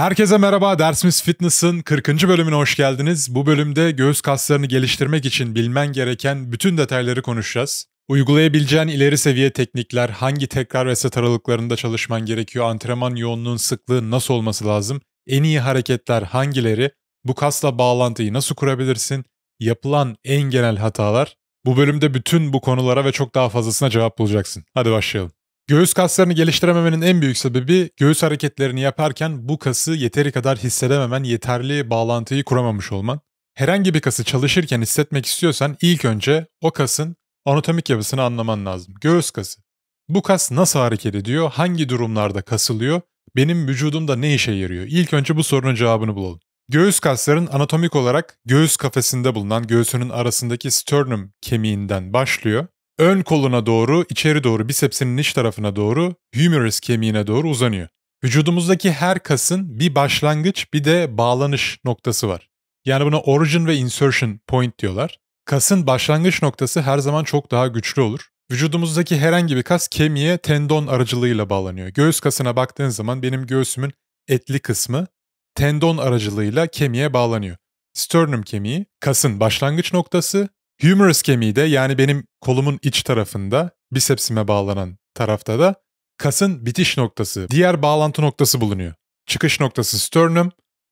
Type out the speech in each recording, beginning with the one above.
Herkese merhaba, Dersimiz Fitness'ın 40. bölümüne hoş geldiniz. Bu bölümde göğüs kaslarını geliştirmek için bilmen gereken bütün detayları konuşacağız. Uygulayabileceğin ileri seviye teknikler, hangi tekrar ve set aralıklarında çalışman gerekiyor, antrenman yoğunluğun sıklığı nasıl olması lazım, en iyi hareketler hangileri, bu kasla bağlantıyı nasıl kurabilirsin, yapılan en genel hatalar. Bu bölümde bütün bu konulara ve çok daha fazlasına cevap bulacaksın. Hadi başlayalım. Göğüs kaslarını geliştirememenin en büyük sebebi göğüs hareketlerini yaparken bu kası yeteri kadar hissedememen, yeterli bağlantıyı kuramamış olman. Herhangi bir kası çalışırken hissetmek istiyorsan ilk önce o kasın anatomik yapısını anlaman lazım. Göğüs kası. Bu kas nasıl hareket ediyor? Hangi durumlarda kasılıyor? Benim vücudumda ne işe yarıyor? İlk önce bu sorunun cevabını bulalım. Göğüs kasların anatomik olarak göğüs kafesinde bulunan göğsünün arasındaki sternum kemiğinden başlıyor ön koluna doğru, içeri doğru, bisepsinin iç tarafına doğru, humerus kemiğine doğru uzanıyor. Vücudumuzdaki her kasın bir başlangıç bir de bağlanış noktası var. Yani buna origin ve insertion point diyorlar. Kasın başlangıç noktası her zaman çok daha güçlü olur. Vücudumuzdaki herhangi bir kas kemiğe tendon aracılığıyla bağlanıyor. Göğüs kasına baktığın zaman benim göğsümün etli kısmı tendon aracılığıyla kemiğe bağlanıyor. Sternum kemiği kasın başlangıç noktası, Humerus kemiği de yani benim kolumun iç tarafında, bisepsime bağlanan tarafta da kasın bitiş noktası, diğer bağlantı noktası bulunuyor. Çıkış noktası sternum,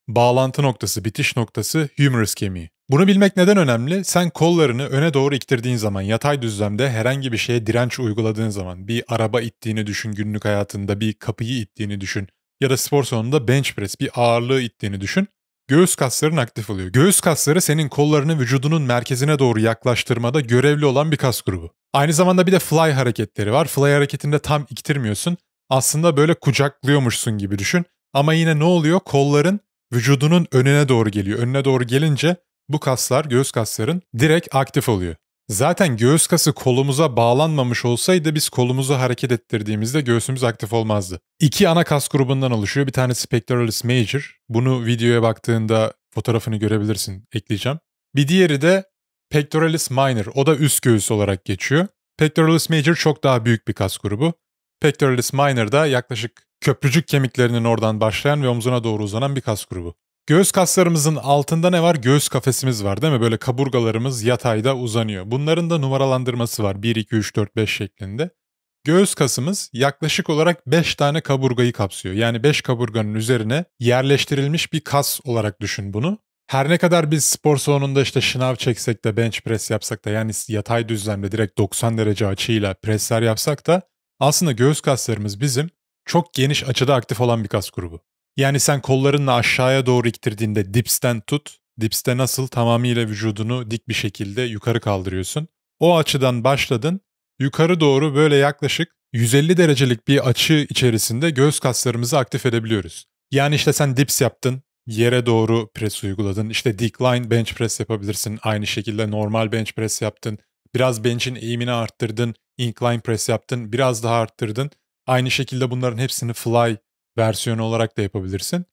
bağlantı noktası, bitiş noktası humerus kemiği. Bunu bilmek neden önemli? Sen kollarını öne doğru iktirdiğin zaman, yatay düzlemde herhangi bir şeye direnç uyguladığın zaman, bir araba ittiğini düşün günlük hayatında, bir kapıyı ittiğini düşün ya da spor salonunda bench press, bir ağırlığı ittiğini düşün. Göğüs kasların aktif oluyor. Göğüs kasları senin kollarını vücudunun merkezine doğru yaklaştırmada görevli olan bir kas grubu. Aynı zamanda bir de fly hareketleri var. Fly hareketinde tam iktirmiyorsun. Aslında böyle kucaklıyormuşsun gibi düşün. Ama yine ne oluyor? Kolların vücudunun önüne doğru geliyor. Önüne doğru gelince bu kaslar, göğüs kasların direkt aktif oluyor. Zaten göğüs kası kolumuza bağlanmamış olsaydı biz kolumuzu hareket ettirdiğimizde göğsümüz aktif olmazdı. İki ana kas grubundan oluşuyor. Bir tanesi pectoralis major. Bunu videoya baktığında fotoğrafını görebilirsin. Ekleyeceğim. Bir diğeri de pectoralis minor. O da üst göğüs olarak geçiyor. Pectoralis major çok daha büyük bir kas grubu. Pectoralis minor da yaklaşık köprücük kemiklerinin oradan başlayan ve omzuna doğru uzanan bir kas grubu. Göğüs kaslarımızın altında ne var? Göğüs kafesimiz var değil mi? Böyle kaburgalarımız yatayda uzanıyor. Bunların da numaralandırması var 1, 2, 3, 4, 5 şeklinde. Göğüs kasımız yaklaşık olarak 5 tane kaburgayı kapsıyor. Yani 5 kaburganın üzerine yerleştirilmiş bir kas olarak düşün bunu. Her ne kadar biz spor salonunda işte şınav çeksek de bench press yapsak da yani yatay düzlemde direkt 90 derece açıyla presler yapsak da aslında göğüs kaslarımız bizim çok geniş açıda aktif olan bir kas grubu. Yani sen kollarınla aşağıya doğru iktirdiğinde dipsten tut. Dipste nasıl tamamıyla vücudunu dik bir şekilde yukarı kaldırıyorsun. O açıdan başladın. Yukarı doğru böyle yaklaşık 150 derecelik bir açı içerisinde göğüs kaslarımızı aktif edebiliyoruz. Yani işte sen dips yaptın, yere doğru pres uyguladın. İşte decline bench press yapabilirsin. Aynı şekilde normal bench press yaptın. Biraz bench'in eğimini arttırdın. Incline press yaptın. Biraz daha arttırdın. Aynı şekilde bunların hepsini fly versiyonu olarak da yapabilirsin.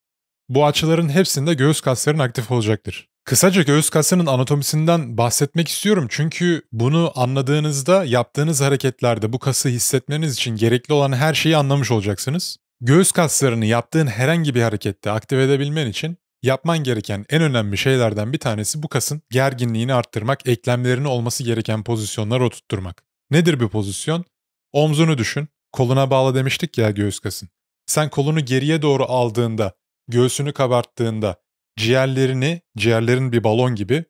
Bu açıların hepsinde göğüs kasların aktif olacaktır. Kısaca göğüs kasının anatomisinden bahsetmek istiyorum çünkü bunu anladığınızda yaptığınız hareketlerde bu kası hissetmeniz için gerekli olan her şeyi anlamış olacaksınız. Göğüs kaslarını yaptığın herhangi bir harekette aktive edebilmen için yapman gereken en önemli şeylerden bir tanesi bu kasın gerginliğini arttırmak, eklemlerini olması gereken pozisyonlara oturtturmak. Nedir bir pozisyon? Omzunu düşün, koluna bağla demiştik ya göğüs kasın. Sen kolunu geriye doğru aldığında, göğsünü kabarttığında, ciğerlerini, ciğerlerin bir balon gibi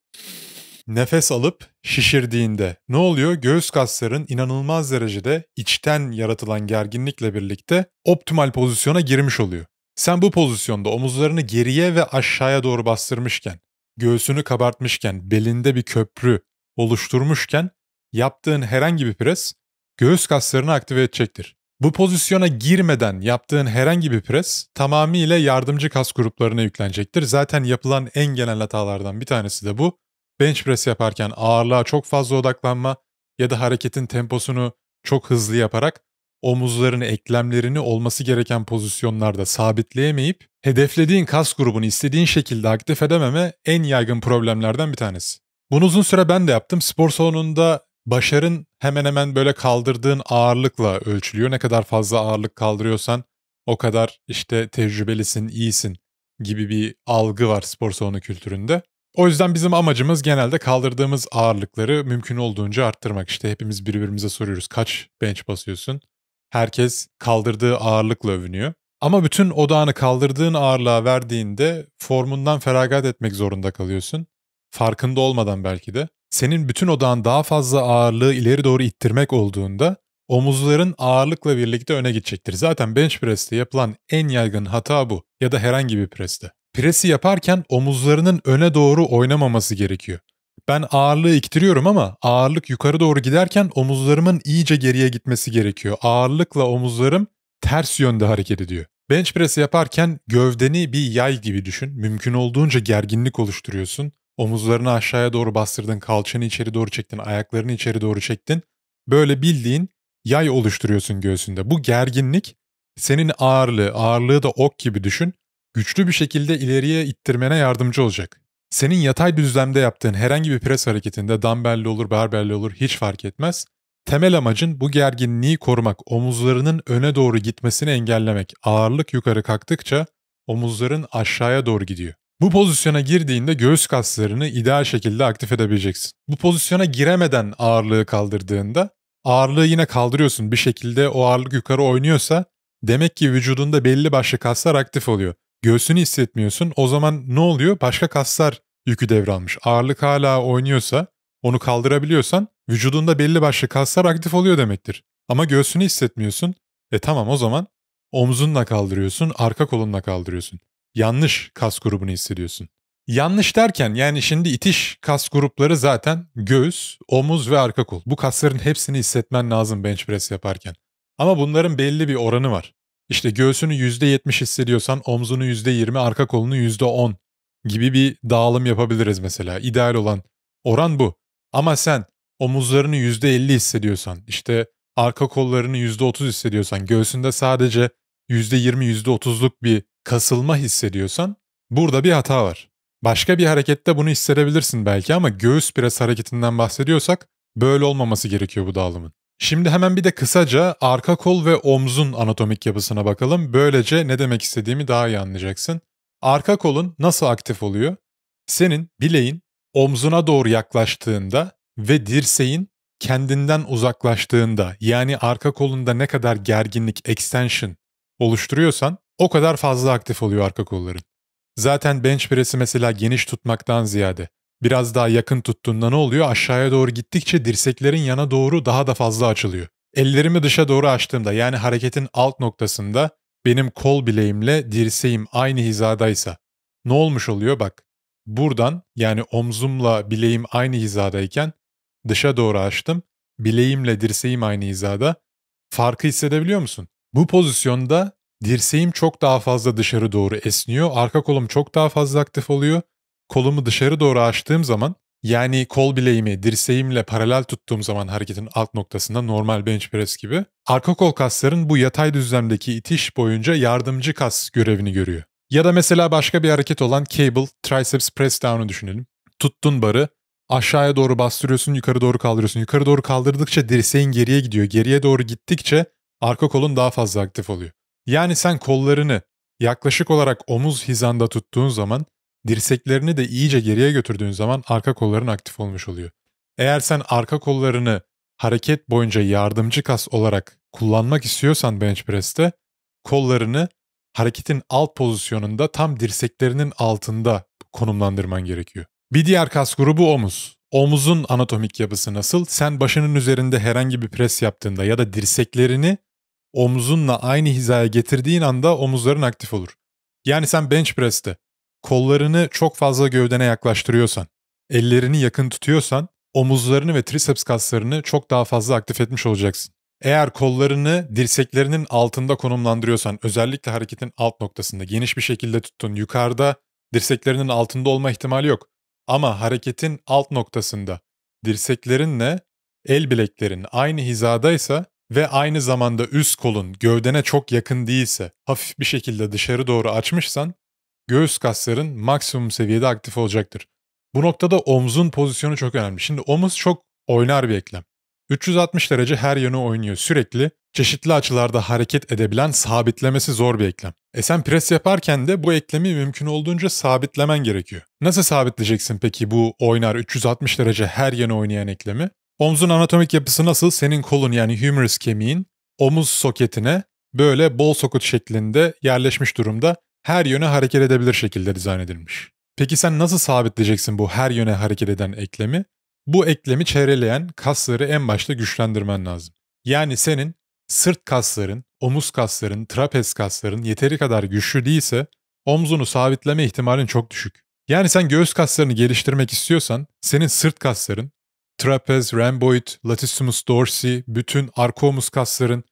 nefes alıp şişirdiğinde ne oluyor? Göğüs kasların inanılmaz derecede içten yaratılan gerginlikle birlikte optimal pozisyona girmiş oluyor. Sen bu pozisyonda omuzlarını geriye ve aşağıya doğru bastırmışken, göğsünü kabartmışken, belinde bir köprü oluşturmuşken yaptığın herhangi bir pres göğüs kaslarını aktive edecektir. Bu pozisyona girmeden yaptığın herhangi bir pres tamamıyla yardımcı kas gruplarına yüklenecektir. Zaten yapılan en genel hatalardan bir tanesi de bu. Bench press yaparken ağırlığa çok fazla odaklanma ya da hareketin temposunu çok hızlı yaparak omuzlarını, eklemlerini olması gereken pozisyonlarda sabitleyemeyip hedeflediğin kas grubunu istediğin şekilde aktif edememe en yaygın problemlerden bir tanesi. Bunu uzun süre ben de yaptım. Spor salonunda başarın hemen hemen böyle kaldırdığın ağırlıkla ölçülüyor. Ne kadar fazla ağırlık kaldırıyorsan o kadar işte tecrübelisin, iyisin gibi bir algı var spor salonu kültüründe. O yüzden bizim amacımız genelde kaldırdığımız ağırlıkları mümkün olduğunca arttırmak. İşte hepimiz birbirimize soruyoruz kaç bench basıyorsun? Herkes kaldırdığı ağırlıkla övünüyor. Ama bütün odağını kaldırdığın ağırlığa verdiğinde formundan feragat etmek zorunda kalıyorsun. Farkında olmadan belki de senin bütün odağın daha fazla ağırlığı ileri doğru ittirmek olduğunda omuzların ağırlıkla birlikte öne gidecektir. Zaten bench press'te yapılan en yaygın hata bu ya da herhangi bir press'te. Presi yaparken omuzlarının öne doğru oynamaması gerekiyor. Ben ağırlığı iktiriyorum ama ağırlık yukarı doğru giderken omuzlarımın iyice geriye gitmesi gerekiyor. Ağırlıkla omuzlarım ters yönde hareket ediyor. Bench press yaparken gövdeni bir yay gibi düşün. Mümkün olduğunca gerginlik oluşturuyorsun. Omuzlarını aşağıya doğru bastırdın, kalçanı içeri doğru çektin, ayaklarını içeri doğru çektin. Böyle bildiğin yay oluşturuyorsun göğsünde. Bu gerginlik senin ağırlığı, ağırlığı da ok gibi düşün, güçlü bir şekilde ileriye ittirmene yardımcı olacak. Senin yatay düzlemde yaptığın herhangi bir pres hareketinde dumbbell'li olur, barbell'li olur hiç fark etmez. Temel amacın bu gerginliği korumak, omuzlarının öne doğru gitmesini engellemek. Ağırlık yukarı kalktıkça omuzların aşağıya doğru gidiyor. Bu pozisyona girdiğinde göğüs kaslarını ideal şekilde aktif edebileceksin. Bu pozisyona giremeden ağırlığı kaldırdığında ağırlığı yine kaldırıyorsun bir şekilde o ağırlık yukarı oynuyorsa demek ki vücudunda belli başlı kaslar aktif oluyor. Göğsünü hissetmiyorsun o zaman ne oluyor? Başka kaslar yükü devralmış. Ağırlık hala oynuyorsa onu kaldırabiliyorsan vücudunda belli başlı kaslar aktif oluyor demektir. Ama göğsünü hissetmiyorsun. E tamam o zaman omzunla kaldırıyorsun, arka kolunla kaldırıyorsun yanlış kas grubunu hissediyorsun. Yanlış derken yani şimdi itiş kas grupları zaten göğüs, omuz ve arka kol. Bu kasların hepsini hissetmen lazım bench press yaparken. Ama bunların belli bir oranı var. İşte göğsünü %70 hissediyorsan omzunu %20, arka kolunu %10 gibi bir dağılım yapabiliriz mesela. İdeal olan oran bu. Ama sen omuzlarını %50 hissediyorsan, işte arka kollarını %30 hissediyorsan, göğsünde sadece %20, %30'luk bir kasılma hissediyorsan burada bir hata var. Başka bir harekette bunu hissedebilirsin belki ama göğüs pres hareketinden bahsediyorsak böyle olmaması gerekiyor bu dağılımın. Şimdi hemen bir de kısaca arka kol ve omzun anatomik yapısına bakalım. Böylece ne demek istediğimi daha iyi anlayacaksın. Arka kolun nasıl aktif oluyor? Senin bileğin omzuna doğru yaklaştığında ve dirseğin kendinden uzaklaştığında yani arka kolunda ne kadar gerginlik, extension oluşturuyorsan o kadar fazla aktif oluyor arka kolların. Zaten bench press'i mesela geniş tutmaktan ziyade biraz daha yakın tuttuğunda ne oluyor? Aşağıya doğru gittikçe dirseklerin yana doğru daha da fazla açılıyor. Ellerimi dışa doğru açtığımda yani hareketin alt noktasında benim kol bileğimle dirseğim aynı hizadaysa ne olmuş oluyor? Bak buradan yani omzumla bileğim aynı hizadayken dışa doğru açtım. Bileğimle dirseğim aynı hizada. Farkı hissedebiliyor musun? Bu pozisyonda Dirseğim çok daha fazla dışarı doğru esniyor. Arka kolum çok daha fazla aktif oluyor. Kolumu dışarı doğru açtığım zaman yani kol bileğimi dirseğimle paralel tuttuğum zaman hareketin alt noktasında normal bench press gibi arka kol kasların bu yatay düzlemdeki itiş boyunca yardımcı kas görevini görüyor. Ya da mesela başka bir hareket olan cable triceps press down'u düşünelim. Tuttun barı aşağıya doğru bastırıyorsun yukarı doğru kaldırıyorsun. Yukarı doğru kaldırdıkça dirseğin geriye gidiyor. Geriye doğru gittikçe arka kolun daha fazla aktif oluyor. Yani sen kollarını yaklaşık olarak omuz hizanda tuttuğun zaman dirseklerini de iyice geriye götürdüğün zaman arka kolların aktif olmuş oluyor. Eğer sen arka kollarını hareket boyunca yardımcı kas olarak kullanmak istiyorsan bench press'te kollarını hareketin alt pozisyonunda tam dirseklerinin altında konumlandırman gerekiyor. Bir diğer kas grubu omuz. Omuzun anatomik yapısı nasıl? Sen başının üzerinde herhangi bir pres yaptığında ya da dirseklerini omzunla aynı hizaya getirdiğin anda omuzların aktif olur. Yani sen bench press'te kollarını çok fazla gövdene yaklaştırıyorsan, ellerini yakın tutuyorsan omuzlarını ve triceps kaslarını çok daha fazla aktif etmiş olacaksın. Eğer kollarını dirseklerinin altında konumlandırıyorsan, özellikle hareketin alt noktasında geniş bir şekilde tuttun, yukarıda dirseklerinin altında olma ihtimali yok. Ama hareketin alt noktasında dirseklerinle el bileklerin aynı hizadaysa ve aynı zamanda üst kolun gövdene çok yakın değilse hafif bir şekilde dışarı doğru açmışsan göğüs kasların maksimum seviyede aktif olacaktır. Bu noktada omzun pozisyonu çok önemli. Şimdi omuz çok oynar bir eklem. 360 derece her yönü oynuyor sürekli. Çeşitli açılarda hareket edebilen sabitlemesi zor bir eklem. E sen pres yaparken de bu eklemi mümkün olduğunca sabitlemen gerekiyor. Nasıl sabitleyeceksin peki bu oynar 360 derece her yönü oynayan eklemi? Omzun anatomik yapısı nasıl? Senin kolun yani humerus kemiğin omuz soketine böyle bol sokut şeklinde yerleşmiş durumda her yöne hareket edebilir şekilde dizayn edilmiş. Peki sen nasıl sabitleyeceksin bu her yöne hareket eden eklemi? Bu eklemi çevreleyen kasları en başta güçlendirmen lazım. Yani senin sırt kasların, omuz kasların, trapez kasların yeteri kadar güçlü değilse omzunu sabitleme ihtimalin çok düşük. Yani sen göğüs kaslarını geliştirmek istiyorsan senin sırt kasların, trapez, rhomboid, latissimus dorsi, bütün arkomus kasların,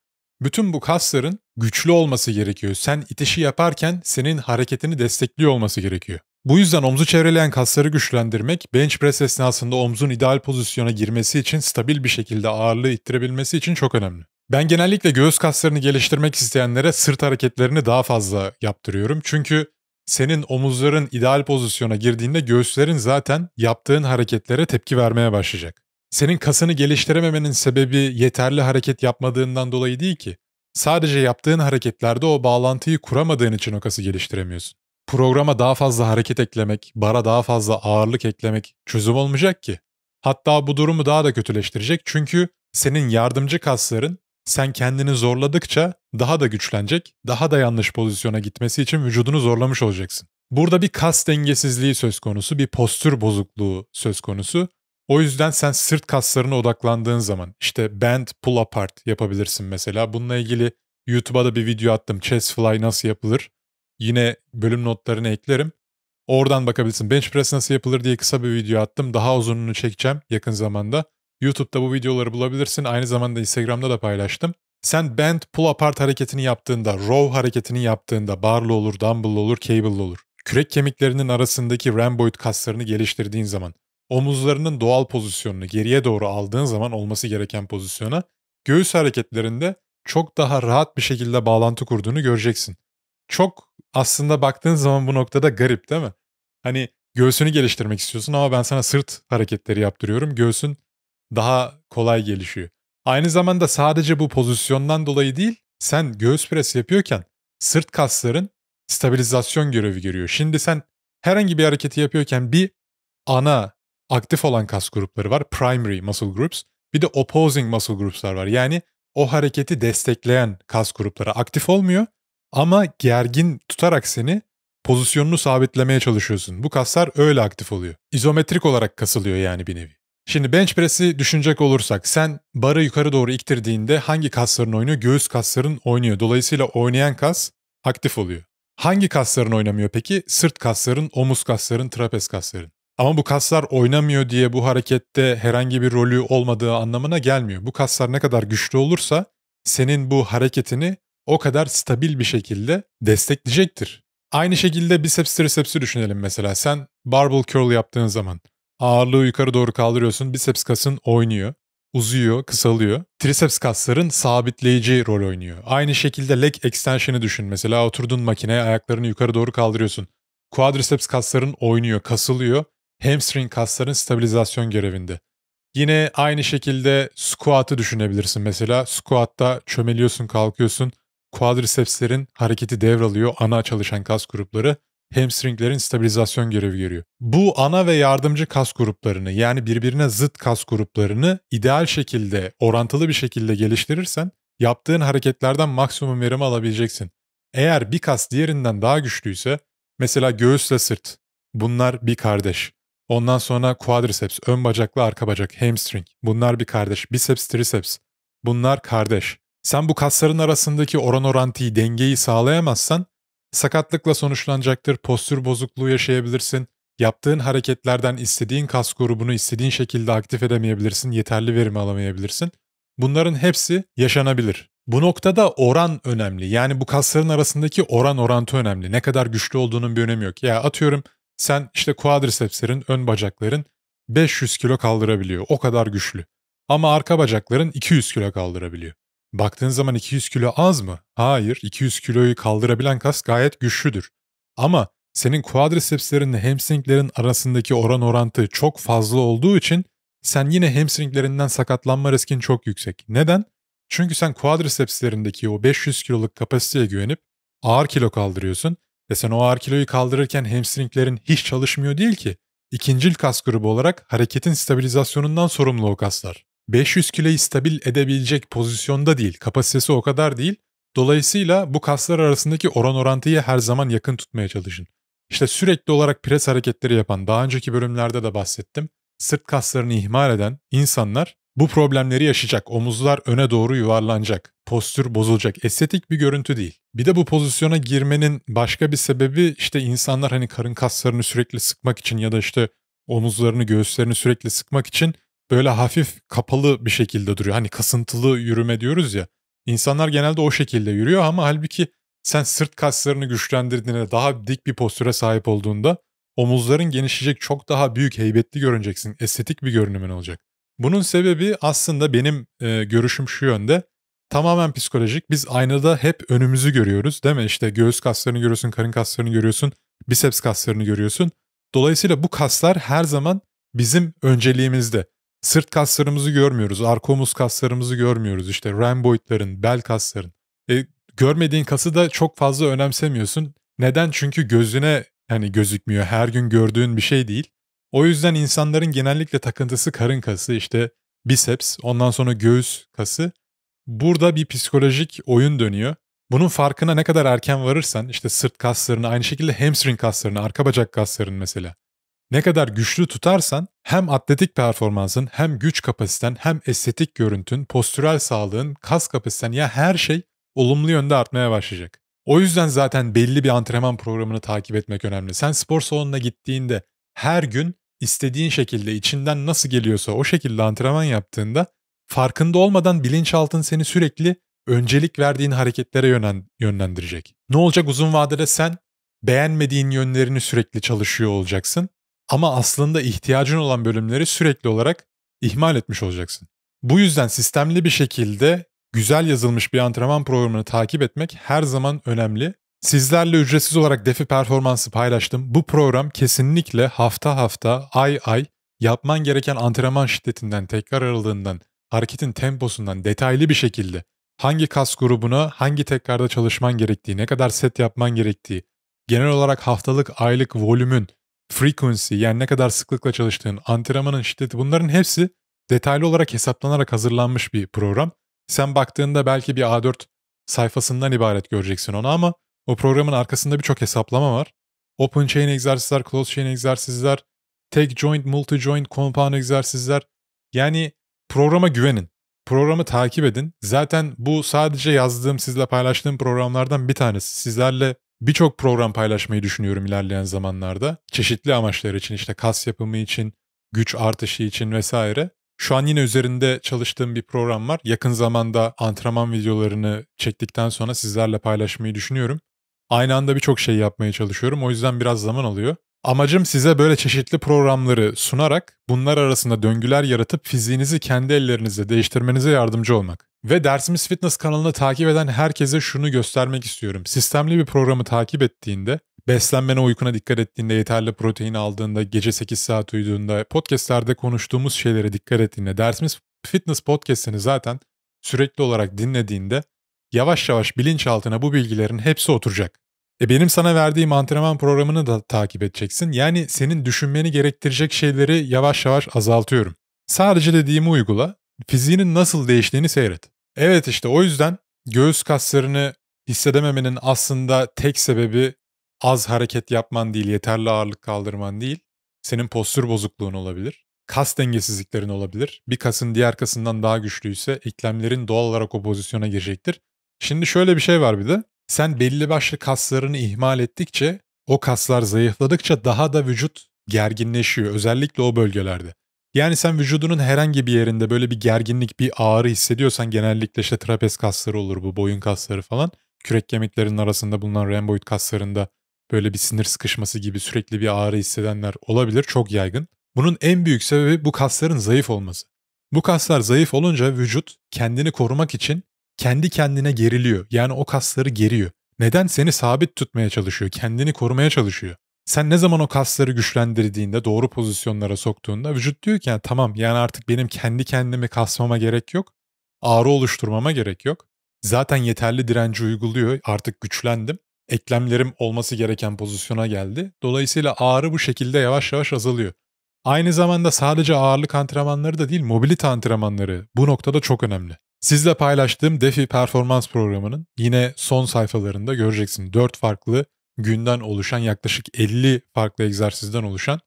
bütün bu kasların güçlü olması gerekiyor. Sen itişi yaparken senin hareketini destekliyor olması gerekiyor. Bu yüzden omzu çevreleyen kasları güçlendirmek, bench press esnasında omzun ideal pozisyona girmesi için stabil bir şekilde ağırlığı ittirebilmesi için çok önemli. Ben genellikle göğüs kaslarını geliştirmek isteyenlere sırt hareketlerini daha fazla yaptırıyorum. Çünkü senin omuzların ideal pozisyona girdiğinde göğüslerin zaten yaptığın hareketlere tepki vermeye başlayacak. Senin kasını geliştirememenin sebebi yeterli hareket yapmadığından dolayı değil ki. Sadece yaptığın hareketlerde o bağlantıyı kuramadığın için o kası geliştiremiyorsun. Programa daha fazla hareket eklemek, bara daha fazla ağırlık eklemek çözüm olmayacak ki. Hatta bu durumu daha da kötüleştirecek çünkü senin yardımcı kasların sen kendini zorladıkça daha da güçlenecek, daha da yanlış pozisyona gitmesi için vücudunu zorlamış olacaksın. Burada bir kas dengesizliği söz konusu, bir postür bozukluğu söz konusu. O yüzden sen sırt kaslarına odaklandığın zaman işte band pull apart yapabilirsin mesela. Bununla ilgili YouTube'a da bir video attım. Chest fly nasıl yapılır? Yine bölüm notlarını eklerim. Oradan bakabilirsin. Bench press nasıl yapılır diye kısa bir video attım. Daha uzununu çekeceğim yakın zamanda. YouTube'da bu videoları bulabilirsin. Aynı zamanda Instagram'da da paylaştım. Sen bend pull apart hareketini yaptığında, row hareketini yaptığında barlı olur, dumbbell olur, cable olur. Kürek kemiklerinin arasındaki ramboid kaslarını geliştirdiğin zaman, omuzlarının doğal pozisyonunu geriye doğru aldığın zaman olması gereken pozisyona, göğüs hareketlerinde çok daha rahat bir şekilde bağlantı kurduğunu göreceksin. Çok aslında baktığın zaman bu noktada garip değil mi? Hani göğsünü geliştirmek istiyorsun ama ben sana sırt hareketleri yaptırıyorum. Göğsün daha kolay gelişiyor. Aynı zamanda sadece bu pozisyondan dolayı değil, sen göğüs pres yapıyorken sırt kasların stabilizasyon görevi görüyor. Şimdi sen herhangi bir hareketi yapıyorken bir ana aktif olan kas grupları var. Primary muscle groups. Bir de opposing muscle groups'lar var. Yani o hareketi destekleyen kas grupları aktif olmuyor ama gergin tutarak seni pozisyonunu sabitlemeye çalışıyorsun. Bu kaslar öyle aktif oluyor. İzometrik olarak kasılıyor yani bir nevi. Şimdi bench press'i düşünecek olursak sen barı yukarı doğru iktirdiğinde hangi kasların oynuyor? Göğüs kasların oynuyor. Dolayısıyla oynayan kas aktif oluyor. Hangi kasların oynamıyor peki? Sırt kasların, omuz kasların, trapez kasların. Ama bu kaslar oynamıyor diye bu harekette herhangi bir rolü olmadığı anlamına gelmiyor. Bu kaslar ne kadar güçlü olursa senin bu hareketini o kadar stabil bir şekilde destekleyecektir. Aynı şekilde biceps triceps'i düşünelim mesela. Sen barbell curl yaptığın zaman Ağırlığı yukarı doğru kaldırıyorsun. Biceps kasın oynuyor. Uzuyor, kısalıyor. Triceps kasların sabitleyici rol oynuyor. Aynı şekilde leg extension'ı düşün. Mesela oturdun makineye ayaklarını yukarı doğru kaldırıyorsun. Quadriceps kasların oynuyor, kasılıyor. Hamstring kasların stabilizasyon görevinde. Yine aynı şekilde squat'ı düşünebilirsin. Mesela squat'ta çömeliyorsun, kalkıyorsun. Quadricepslerin hareketi devralıyor ana çalışan kas grupları hamstringlerin stabilizasyon görevi görüyor. Bu ana ve yardımcı kas gruplarını yani birbirine zıt kas gruplarını ideal şekilde, orantılı bir şekilde geliştirirsen yaptığın hareketlerden maksimum verimi alabileceksin. Eğer bir kas diğerinden daha güçlüyse mesela göğüsle sırt bunlar bir kardeş. Ondan sonra quadriceps, ön bacaklı, arka bacak, hamstring bunlar bir kardeş. Biceps, triceps bunlar kardeş. Sen bu kasların arasındaki oran orantıyı, dengeyi sağlayamazsan Sakatlıkla sonuçlanacaktır, postür bozukluğu yaşayabilirsin. Yaptığın hareketlerden istediğin kas grubunu istediğin şekilde aktif edemeyebilirsin, yeterli verimi alamayabilirsin. Bunların hepsi yaşanabilir. Bu noktada oran önemli. Yani bu kasların arasındaki oran orantı önemli. Ne kadar güçlü olduğunun bir önemi yok. Ya atıyorum sen işte quadricepslerin, ön bacakların 500 kilo kaldırabiliyor. O kadar güçlü. Ama arka bacakların 200 kilo kaldırabiliyor. Baktığın zaman 200 kilo az mı? Hayır, 200 kiloyu kaldırabilen kas gayet güçlüdür. Ama senin quadricepslerinle hamstringlerin arasındaki oran orantı çok fazla olduğu için sen yine hamstringlerinden sakatlanma riskin çok yüksek. Neden? Çünkü sen quadricepslerindeki o 500 kiloluk kapasiteye güvenip ağır kilo kaldırıyorsun ve sen o ağır kiloyu kaldırırken hamstringlerin hiç çalışmıyor değil ki. İkincil kas grubu olarak hareketin stabilizasyonundan sorumlu o kaslar. 500 kiloyu stabil edebilecek pozisyonda değil. Kapasitesi o kadar değil. Dolayısıyla bu kaslar arasındaki oran orantıyı her zaman yakın tutmaya çalışın. İşte sürekli olarak pres hareketleri yapan, daha önceki bölümlerde de bahsettim. Sırt kaslarını ihmal eden insanlar bu problemleri yaşayacak. Omuzlar öne doğru yuvarlanacak. Postür bozulacak. Estetik bir görüntü değil. Bir de bu pozisyona girmenin başka bir sebebi işte insanlar hani karın kaslarını sürekli sıkmak için ya da işte omuzlarını, göğüslerini sürekli sıkmak için böyle hafif kapalı bir şekilde duruyor. Hani kasıntılı yürüme diyoruz ya. İnsanlar genelde o şekilde yürüyor ama halbuki sen sırt kaslarını güçlendirdiğinde daha dik bir postüre sahip olduğunda omuzların genişleyecek çok daha büyük, heybetli görüneceksin. Estetik bir görünümün olacak. Bunun sebebi aslında benim e, görüşüm şu yönde. Tamamen psikolojik. Biz aynada hep önümüzü görüyoruz değil mi? İşte göğüs kaslarını görüyorsun, karın kaslarını görüyorsun, biceps kaslarını görüyorsun. Dolayısıyla bu kaslar her zaman bizim önceliğimizde sırt kaslarımızı görmüyoruz. Arka omuz kaslarımızı görmüyoruz. İşte ramboidların, bel kasların. E, görmediğin kası da çok fazla önemsemiyorsun. Neden? Çünkü gözüne hani gözükmüyor. Her gün gördüğün bir şey değil. O yüzden insanların genellikle takıntısı karın kası, işte biceps, ondan sonra göğüs kası. Burada bir psikolojik oyun dönüyor. Bunun farkına ne kadar erken varırsan işte sırt kaslarını aynı şekilde hamstring kaslarını, arka bacak kaslarını mesela ne kadar güçlü tutarsan hem atletik performansın hem güç kapasiten hem estetik görüntün, postürel sağlığın, kas kapasiten ya her şey olumlu yönde artmaya başlayacak. O yüzden zaten belli bir antrenman programını takip etmek önemli. Sen spor salonuna gittiğinde her gün istediğin şekilde içinden nasıl geliyorsa o şekilde antrenman yaptığında farkında olmadan bilinçaltın seni sürekli öncelik verdiğin hareketlere yönlendirecek. Ne olacak uzun vadede sen beğenmediğin yönlerini sürekli çalışıyor olacaksın ama aslında ihtiyacın olan bölümleri sürekli olarak ihmal etmiş olacaksın. Bu yüzden sistemli bir şekilde güzel yazılmış bir antrenman programını takip etmek her zaman önemli. Sizlerle ücretsiz olarak defi performansı paylaştım. Bu program kesinlikle hafta hafta, ay ay yapman gereken antrenman şiddetinden, tekrar aralığından, hareketin temposundan detaylı bir şekilde hangi kas grubuna, hangi tekrarda çalışman gerektiği, ne kadar set yapman gerektiği, genel olarak haftalık, aylık volümün, frequency yani ne kadar sıklıkla çalıştığın, antrenmanın şiddeti bunların hepsi detaylı olarak hesaplanarak hazırlanmış bir program. Sen baktığında belki bir A4 sayfasından ibaret göreceksin onu ama o programın arkasında birçok hesaplama var. Open chain egzersizler, close chain egzersizler, tek joint, multi joint, compound egzersizler. Yani programa güvenin. Programı takip edin. Zaten bu sadece yazdığım, sizle paylaştığım programlardan bir tanesi. Sizlerle birçok program paylaşmayı düşünüyorum ilerleyen zamanlarda. Çeşitli amaçlar için işte kas yapımı için, güç artışı için vesaire. Şu an yine üzerinde çalıştığım bir program var. Yakın zamanda antrenman videolarını çektikten sonra sizlerle paylaşmayı düşünüyorum. Aynı anda birçok şey yapmaya çalışıyorum. O yüzden biraz zaman alıyor. Amacım size böyle çeşitli programları sunarak bunlar arasında döngüler yaratıp fiziğinizi kendi ellerinizle değiştirmenize yardımcı olmak. Ve Dersimiz Fitness kanalını takip eden herkese şunu göstermek istiyorum. Sistemli bir programı takip ettiğinde, beslenmene uykuna dikkat ettiğinde, yeterli protein aldığında, gece 8 saat uyuduğunda, podcastlerde konuştuğumuz şeylere dikkat ettiğinde, Dersimiz Fitness podcastini zaten sürekli olarak dinlediğinde yavaş yavaş bilinçaltına bu bilgilerin hepsi oturacak. E benim sana verdiğim antrenman programını da takip edeceksin. Yani senin düşünmeni gerektirecek şeyleri yavaş yavaş azaltıyorum. Sadece dediğimi uygula, fiziğinin nasıl değiştiğini seyret. Evet işte o yüzden göğüs kaslarını hissedememenin aslında tek sebebi az hareket yapman değil, yeterli ağırlık kaldırman değil. Senin postür bozukluğun olabilir. Kas dengesizliklerin olabilir. Bir kasın diğer kasından daha güçlüyse eklemlerin doğal olarak o pozisyona girecektir. Şimdi şöyle bir şey var bir de. Sen belli başlı kaslarını ihmal ettikçe o kaslar zayıfladıkça daha da vücut gerginleşiyor. Özellikle o bölgelerde. Yani sen vücudunun herhangi bir yerinde böyle bir gerginlik, bir ağrı hissediyorsan genellikle işte trapez kasları olur bu, boyun kasları falan. Kürek kemiklerinin arasında bulunan remboid kaslarında böyle bir sinir sıkışması gibi sürekli bir ağrı hissedenler olabilir. Çok yaygın. Bunun en büyük sebebi bu kasların zayıf olması. Bu kaslar zayıf olunca vücut kendini korumak için kendi kendine geriliyor. Yani o kasları geriyor. Neden seni sabit tutmaya çalışıyor, kendini korumaya çalışıyor. Sen ne zaman o kasları güçlendirdiğinde, doğru pozisyonlara soktuğunda vücut diyor ki yani tamam yani artık benim kendi kendimi kasmama gerek yok. Ağrı oluşturmama gerek yok. Zaten yeterli direnci uyguluyor. Artık güçlendim. Eklemlerim olması gereken pozisyona geldi. Dolayısıyla ağrı bu şekilde yavaş yavaş azalıyor. Aynı zamanda sadece ağırlık antrenmanları da değil, mobilite antrenmanları bu noktada çok önemli. Sizle paylaştığım Defi Performans programının yine son sayfalarında göreceksin. 4 farklı günden oluşan yaklaşık 50 farklı egzersizden oluşan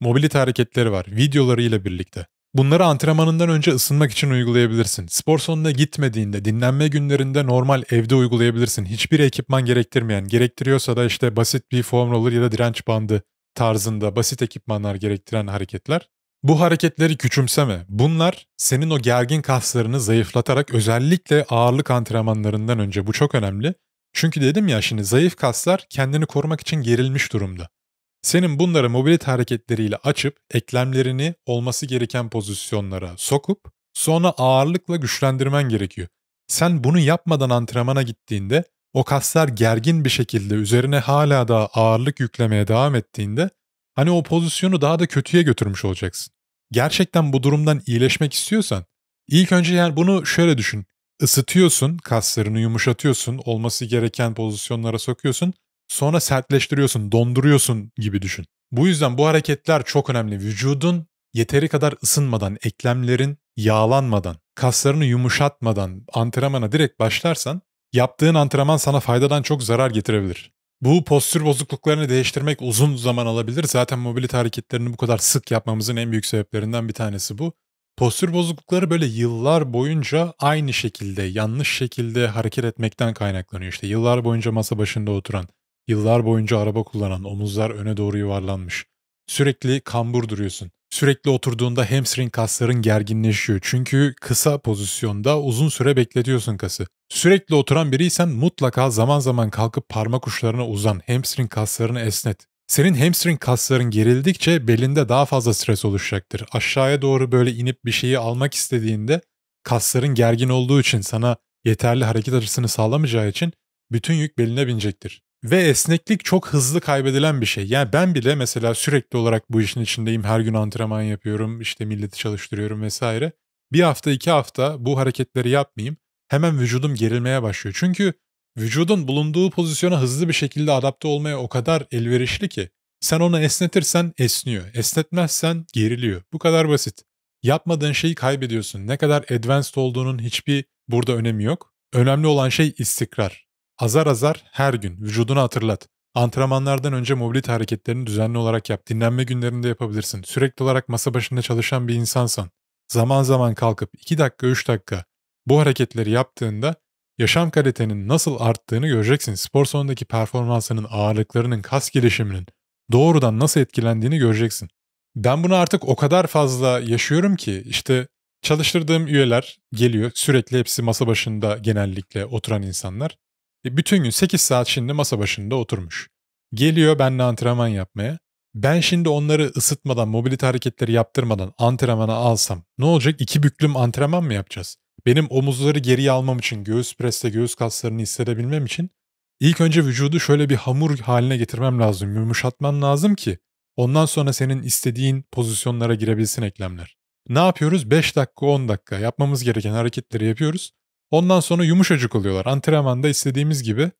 mobilite hareketleri var videolarıyla birlikte. Bunları antrenmanından önce ısınmak için uygulayabilirsin. Spor sonuna gitmediğinde, dinlenme günlerinde normal evde uygulayabilirsin. Hiçbir ekipman gerektirmeyen, gerektiriyorsa da işte basit bir foam roller ya da direnç bandı tarzında basit ekipmanlar gerektiren hareketler. Bu hareketleri küçümseme. Bunlar senin o gergin kaslarını zayıflatarak özellikle ağırlık antrenmanlarından önce bu çok önemli. Çünkü dedim ya şimdi zayıf kaslar kendini korumak için gerilmiş durumda. Senin bunları mobilit hareketleriyle açıp eklemlerini olması gereken pozisyonlara sokup sonra ağırlıkla güçlendirmen gerekiyor. Sen bunu yapmadan antrenmana gittiğinde o kaslar gergin bir şekilde üzerine hala daha ağırlık yüklemeye devam ettiğinde hani o pozisyonu daha da kötüye götürmüş olacaksın. Gerçekten bu durumdan iyileşmek istiyorsan ilk önce yani bunu şöyle düşün ısıtıyorsun, kaslarını yumuşatıyorsun, olması gereken pozisyonlara sokuyorsun. Sonra sertleştiriyorsun, donduruyorsun gibi düşün. Bu yüzden bu hareketler çok önemli. Vücudun yeteri kadar ısınmadan, eklemlerin yağlanmadan, kaslarını yumuşatmadan antrenmana direkt başlarsan yaptığın antrenman sana faydadan çok zarar getirebilir. Bu postür bozukluklarını değiştirmek uzun zaman alabilir. Zaten mobilite hareketlerini bu kadar sık yapmamızın en büyük sebeplerinden bir tanesi bu. Postür bozuklukları böyle yıllar boyunca aynı şekilde, yanlış şekilde hareket etmekten kaynaklanıyor. İşte yıllar boyunca masa başında oturan, yıllar boyunca araba kullanan, omuzlar öne doğru yuvarlanmış. Sürekli kambur duruyorsun. Sürekli oturduğunda hamstring kasların gerginleşiyor. Çünkü kısa pozisyonda uzun süre bekletiyorsun kası. Sürekli oturan biriysen mutlaka zaman zaman kalkıp parmak uçlarına uzan, hamstring kaslarını esnet. Senin hamstring kasların gerildikçe belinde daha fazla stres oluşacaktır. Aşağıya doğru böyle inip bir şeyi almak istediğinde kasların gergin olduğu için sana yeterli hareket açısını sağlamayacağı için bütün yük beline binecektir. Ve esneklik çok hızlı kaybedilen bir şey. Yani ben bile mesela sürekli olarak bu işin içindeyim. Her gün antrenman yapıyorum, işte milleti çalıştırıyorum vesaire. Bir hafta iki hafta bu hareketleri yapmayayım. Hemen vücudum gerilmeye başlıyor. Çünkü Vücudun bulunduğu pozisyona hızlı bir şekilde adapte olmaya o kadar elverişli ki sen onu esnetirsen esniyor, esnetmezsen geriliyor. Bu kadar basit. Yapmadığın şeyi kaybediyorsun. Ne kadar advanced olduğunun hiçbir burada önemi yok. Önemli olan şey istikrar. Azar azar her gün vücudunu hatırlat. Antrenmanlardan önce mobilite hareketlerini düzenli olarak yap. Dinlenme günlerinde yapabilirsin. Sürekli olarak masa başında çalışan bir insansan. Zaman zaman kalkıp 2 dakika 3 dakika bu hareketleri yaptığında yaşam kalitenin nasıl arttığını göreceksin. Spor sonundaki performansının ağırlıklarının kas gelişiminin doğrudan nasıl etkilendiğini göreceksin. Ben bunu artık o kadar fazla yaşıyorum ki işte çalıştırdığım üyeler geliyor. Sürekli hepsi masa başında genellikle oturan insanlar. E bütün gün 8 saat şimdi masa başında oturmuş. Geliyor benle antrenman yapmaya. Ben şimdi onları ısıtmadan, mobilite hareketleri yaptırmadan antrenmana alsam ne olacak? İki büklüm antrenman mı yapacağız? benim omuzları geriye almam için göğüs preste göğüs kaslarını hissedebilmem için ilk önce vücudu şöyle bir hamur haline getirmem lazım, yumuşatmam lazım ki ondan sonra senin istediğin pozisyonlara girebilsin eklemler. Ne yapıyoruz? 5 dakika 10 dakika yapmamız gereken hareketleri yapıyoruz. Ondan sonra yumuşacık oluyorlar. Antrenmanda istediğimiz gibi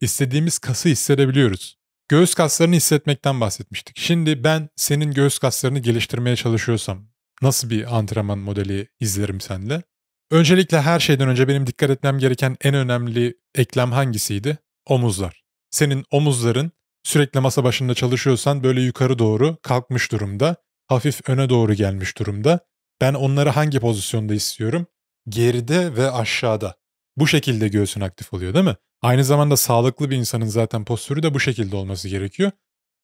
istediğimiz kası hissedebiliyoruz. Göğüs kaslarını hissetmekten bahsetmiştik. Şimdi ben senin göğüs kaslarını geliştirmeye çalışıyorsam nasıl bir antrenman modeli izlerim senle? Öncelikle her şeyden önce benim dikkat etmem gereken en önemli eklem hangisiydi? Omuzlar. Senin omuzların sürekli masa başında çalışıyorsan böyle yukarı doğru kalkmış durumda, hafif öne doğru gelmiş durumda. Ben onları hangi pozisyonda istiyorum? Geride ve aşağıda. Bu şekilde göğsün aktif oluyor değil mi? Aynı zamanda sağlıklı bir insanın zaten postürü de bu şekilde olması gerekiyor.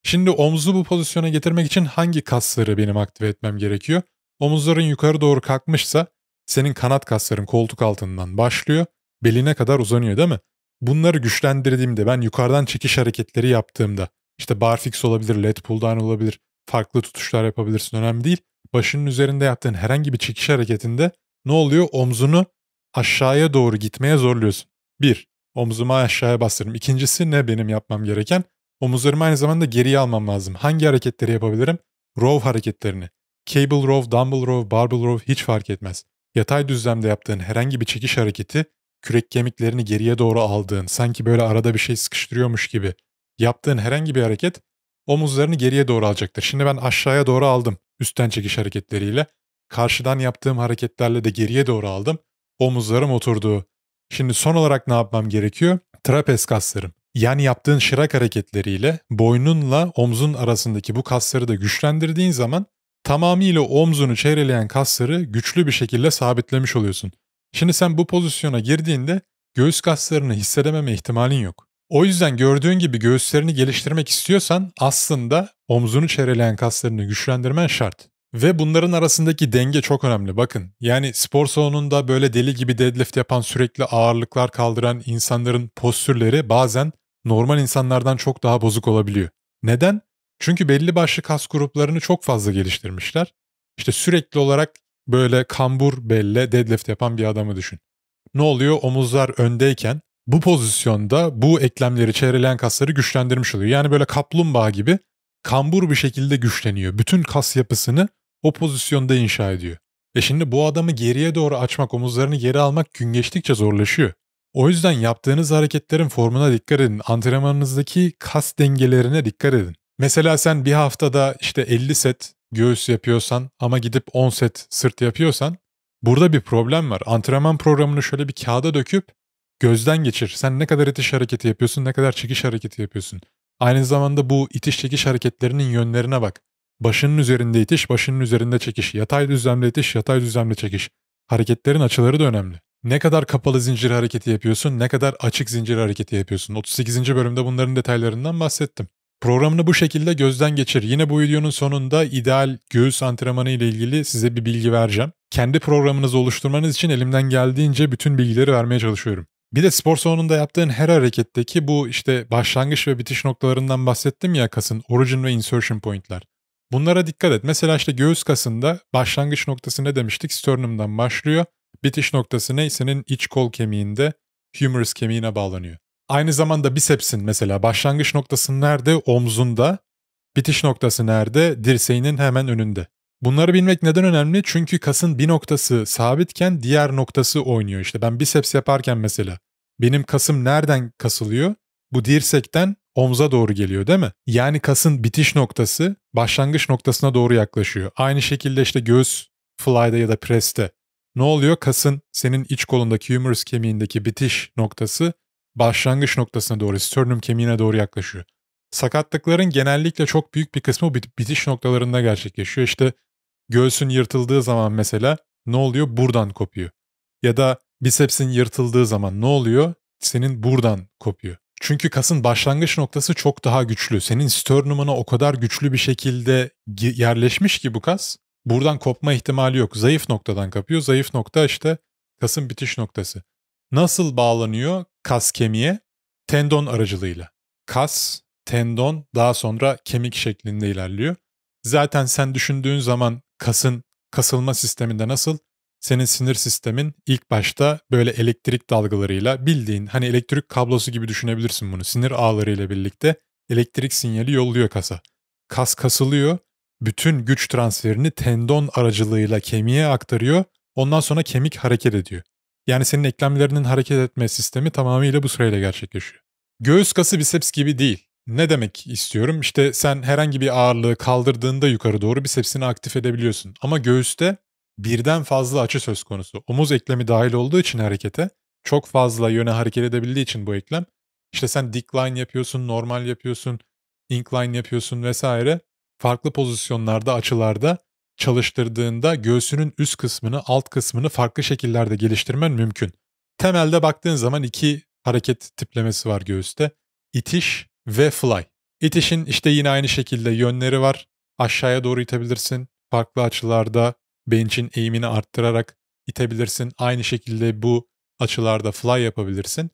Şimdi omuzu bu pozisyona getirmek için hangi kasları benim aktive etmem gerekiyor? Omuzların yukarı doğru kalkmışsa senin kanat kasların koltuk altından başlıyor, beline kadar uzanıyor değil mi? Bunları güçlendirdiğimde ben yukarıdan çekiş hareketleri yaptığımda işte barfix olabilir, lat pull down olabilir, farklı tutuşlar yapabilirsin önemli değil. Başının üzerinde yaptığın herhangi bir çekiş hareketinde ne oluyor? Omzunu aşağıya doğru gitmeye zorluyorsun. Bir, omzumu aşağıya bastırırım. İkincisi ne benim yapmam gereken? Omuzlarımı aynı zamanda geriye almam lazım. Hangi hareketleri yapabilirim? Row hareketlerini. Cable row, dumbbell row, barbell row hiç fark etmez. Yatay düzlemde yaptığın herhangi bir çekiş hareketi kürek kemiklerini geriye doğru aldığın, sanki böyle arada bir şey sıkıştırıyormuş gibi yaptığın herhangi bir hareket omuzlarını geriye doğru alacaktır. Şimdi ben aşağıya doğru aldım üstten çekiş hareketleriyle. Karşıdan yaptığım hareketlerle de geriye doğru aldım. Omuzlarım oturdu. Şimdi son olarak ne yapmam gerekiyor? Trapez kaslarım. Yani yaptığın şırak hareketleriyle boynunla omzun arasındaki bu kasları da güçlendirdiğin zaman tamamıyla omzunu çevreleyen kasları güçlü bir şekilde sabitlemiş oluyorsun. Şimdi sen bu pozisyona girdiğinde göğüs kaslarını hissedememe ihtimalin yok. O yüzden gördüğün gibi göğüslerini geliştirmek istiyorsan aslında omzunu çevreleyen kaslarını güçlendirmen şart. Ve bunların arasındaki denge çok önemli bakın. Yani spor salonunda böyle deli gibi deadlift yapan sürekli ağırlıklar kaldıran insanların postürleri bazen normal insanlardan çok daha bozuk olabiliyor. Neden? Çünkü belli başlı kas gruplarını çok fazla geliştirmişler. İşte sürekli olarak böyle kambur belle deadlift yapan bir adamı düşün. Ne oluyor? Omuzlar öndeyken bu pozisyonda bu eklemleri çevreleyen kasları güçlendirmiş oluyor. Yani böyle kaplumbağa gibi kambur bir şekilde güçleniyor. Bütün kas yapısını o pozisyonda inşa ediyor. E şimdi bu adamı geriye doğru açmak, omuzlarını geri almak gün geçtikçe zorlaşıyor. O yüzden yaptığınız hareketlerin formuna dikkat edin. Antrenmanınızdaki kas dengelerine dikkat edin. Mesela sen bir haftada işte 50 set göğüs yapıyorsan ama gidip 10 set sırt yapıyorsan burada bir problem var. Antrenman programını şöyle bir kağıda döküp gözden geçir. Sen ne kadar itiş hareketi yapıyorsun, ne kadar çekiş hareketi yapıyorsun. Aynı zamanda bu itiş çekiş hareketlerinin yönlerine bak. Başının üzerinde itiş, başının üzerinde çekiş. Yatay düzlemde itiş, yatay düzlemde çekiş. Hareketlerin açıları da önemli. Ne kadar kapalı zincir hareketi yapıyorsun, ne kadar açık zincir hareketi yapıyorsun. 38. bölümde bunların detaylarından bahsettim. Programını bu şekilde gözden geçir. Yine bu videonun sonunda ideal göğüs antrenmanı ile ilgili size bir bilgi vereceğim. Kendi programınızı oluşturmanız için elimden geldiğince bütün bilgileri vermeye çalışıyorum. Bir de spor salonunda yaptığın her hareketteki bu işte başlangıç ve bitiş noktalarından bahsettim ya kasın origin ve insertion pointler. Bunlara dikkat et. Mesela işte göğüs kasında başlangıç noktası ne demiştik? Sternum'dan başlıyor. Bitiş noktası ne? Senin iç kol kemiğinde humerus kemiğine bağlanıyor. Aynı zamanda bicepsin mesela başlangıç noktasının nerede? Omzunda. Bitiş noktası nerede? Dirseğinin hemen önünde. Bunları bilmek neden önemli? Çünkü kasın bir noktası sabitken diğer noktası oynuyor. İşte ben biceps yaparken mesela benim kasım nereden kasılıyor? Bu dirsekten omza doğru geliyor değil mi? Yani kasın bitiş noktası başlangıç noktasına doğru yaklaşıyor. Aynı şekilde işte göğüs fly'da ya da press'te ne oluyor? Kasın senin iç kolundaki humerus kemiğindeki bitiş noktası başlangıç noktasına doğru sternum kemiğine doğru yaklaşıyor. Sakatlıkların genellikle çok büyük bir kısmı bit- bitiş noktalarında gerçekleşiyor. İşte göğsün yırtıldığı zaman mesela ne oluyor? Buradan kopuyor. Ya da bisepsin yırtıldığı zaman ne oluyor? Senin buradan kopuyor. Çünkü kasın başlangıç noktası çok daha güçlü. Senin sternumuna o kadar güçlü bir şekilde yerleşmiş ki bu kas. Buradan kopma ihtimali yok. Zayıf noktadan kapıyor. Zayıf nokta işte kasın bitiş noktası. Nasıl bağlanıyor? kas kemiğe tendon aracılığıyla. Kas, tendon daha sonra kemik şeklinde ilerliyor. Zaten sen düşündüğün zaman kasın kasılma sisteminde nasıl senin sinir sistemin ilk başta böyle elektrik dalgalarıyla bildiğin hani elektrik kablosu gibi düşünebilirsin bunu. Sinir ağlarıyla birlikte elektrik sinyali yolluyor kasa. Kas kasılıyor. Bütün güç transferini tendon aracılığıyla kemiğe aktarıyor. Ondan sonra kemik hareket ediyor. Yani senin eklemlerinin hareket etme sistemi tamamıyla bu süreyle gerçekleşiyor. Göğüs kası biceps gibi değil. Ne demek istiyorum? İşte sen herhangi bir ağırlığı kaldırdığında yukarı doğru bisepsini aktif edebiliyorsun. Ama göğüste birden fazla açı söz konusu. Omuz eklemi dahil olduğu için harekete çok fazla yöne hareket edebildiği için bu eklem. İşte sen decline yapıyorsun, normal yapıyorsun, incline yapıyorsun vesaire. Farklı pozisyonlarda, açılarda çalıştırdığında göğsünün üst kısmını, alt kısmını farklı şekillerde geliştirmen mümkün. Temelde baktığın zaman iki hareket tiplemesi var göğüste. İtiş ve fly. İtişin işte yine aynı şekilde yönleri var. Aşağıya doğru itebilirsin. Farklı açılarda bench'in eğimini arttırarak itebilirsin. Aynı şekilde bu açılarda fly yapabilirsin.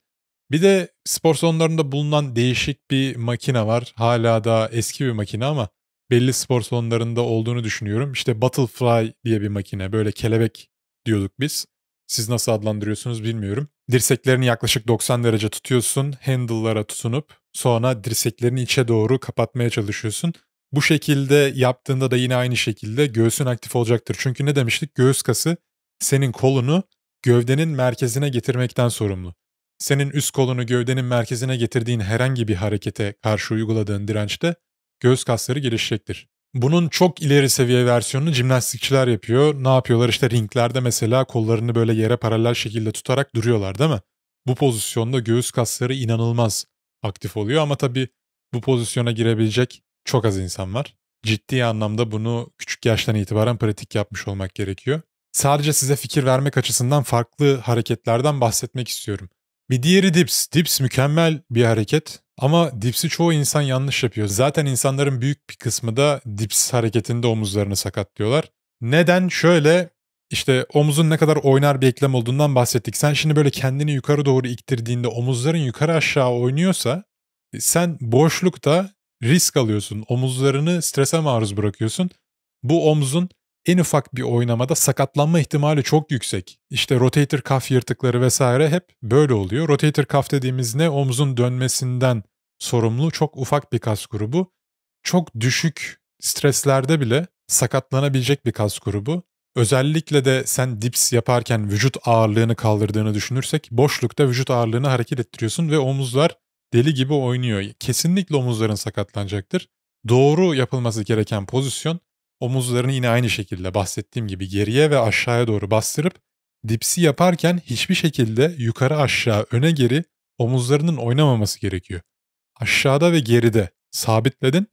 Bir de spor salonlarında bulunan değişik bir makine var. Hala da eski bir makine ama belli spor salonlarında olduğunu düşünüyorum. İşte Battlefly diye bir makine böyle kelebek diyorduk biz. Siz nasıl adlandırıyorsunuz bilmiyorum. Dirseklerini yaklaşık 90 derece tutuyorsun. Handle'lara tutunup sonra dirseklerini içe doğru kapatmaya çalışıyorsun. Bu şekilde yaptığında da yine aynı şekilde göğsün aktif olacaktır. Çünkü ne demiştik? Göğüs kası senin kolunu gövdenin merkezine getirmekten sorumlu. Senin üst kolunu gövdenin merkezine getirdiğin herhangi bir harekete karşı uyguladığın dirençte göğüs kasları gelişecektir. Bunun çok ileri seviye versiyonunu jimnastikçiler yapıyor. Ne yapıyorlar işte ringlerde mesela kollarını böyle yere paralel şekilde tutarak duruyorlar değil mi? Bu pozisyonda göğüs kasları inanılmaz aktif oluyor ama tabii bu pozisyona girebilecek çok az insan var. Ciddi anlamda bunu küçük yaştan itibaren pratik yapmış olmak gerekiyor. Sadece size fikir vermek açısından farklı hareketlerden bahsetmek istiyorum. Bir diğeri dips. Dips mükemmel bir hareket. Ama dipsi çoğu insan yanlış yapıyor. Zaten insanların büyük bir kısmı da dips hareketinde omuzlarını sakatlıyorlar. Neden? Şöyle işte omuzun ne kadar oynar bir eklem olduğundan bahsettik. Sen şimdi böyle kendini yukarı doğru iktirdiğinde omuzların yukarı aşağı oynuyorsa e, sen boşlukta risk alıyorsun. Omuzlarını strese maruz bırakıyorsun. Bu omuzun en ufak bir oynamada sakatlanma ihtimali çok yüksek. İşte rotator cuff yırtıkları vesaire hep böyle oluyor. Rotator cuff dediğimiz ne? Omzun dönmesinden sorumlu çok ufak bir kas grubu. Çok düşük streslerde bile sakatlanabilecek bir kas grubu. Özellikle de sen dips yaparken vücut ağırlığını kaldırdığını düşünürsek boşlukta vücut ağırlığını hareket ettiriyorsun ve omuzlar deli gibi oynuyor. Kesinlikle omuzların sakatlanacaktır. Doğru yapılması gereken pozisyon Omuzlarını yine aynı şekilde bahsettiğim gibi geriye ve aşağıya doğru bastırıp dipsi yaparken hiçbir şekilde yukarı aşağı öne geri omuzlarının oynamaması gerekiyor. Aşağıda ve geride sabitledin.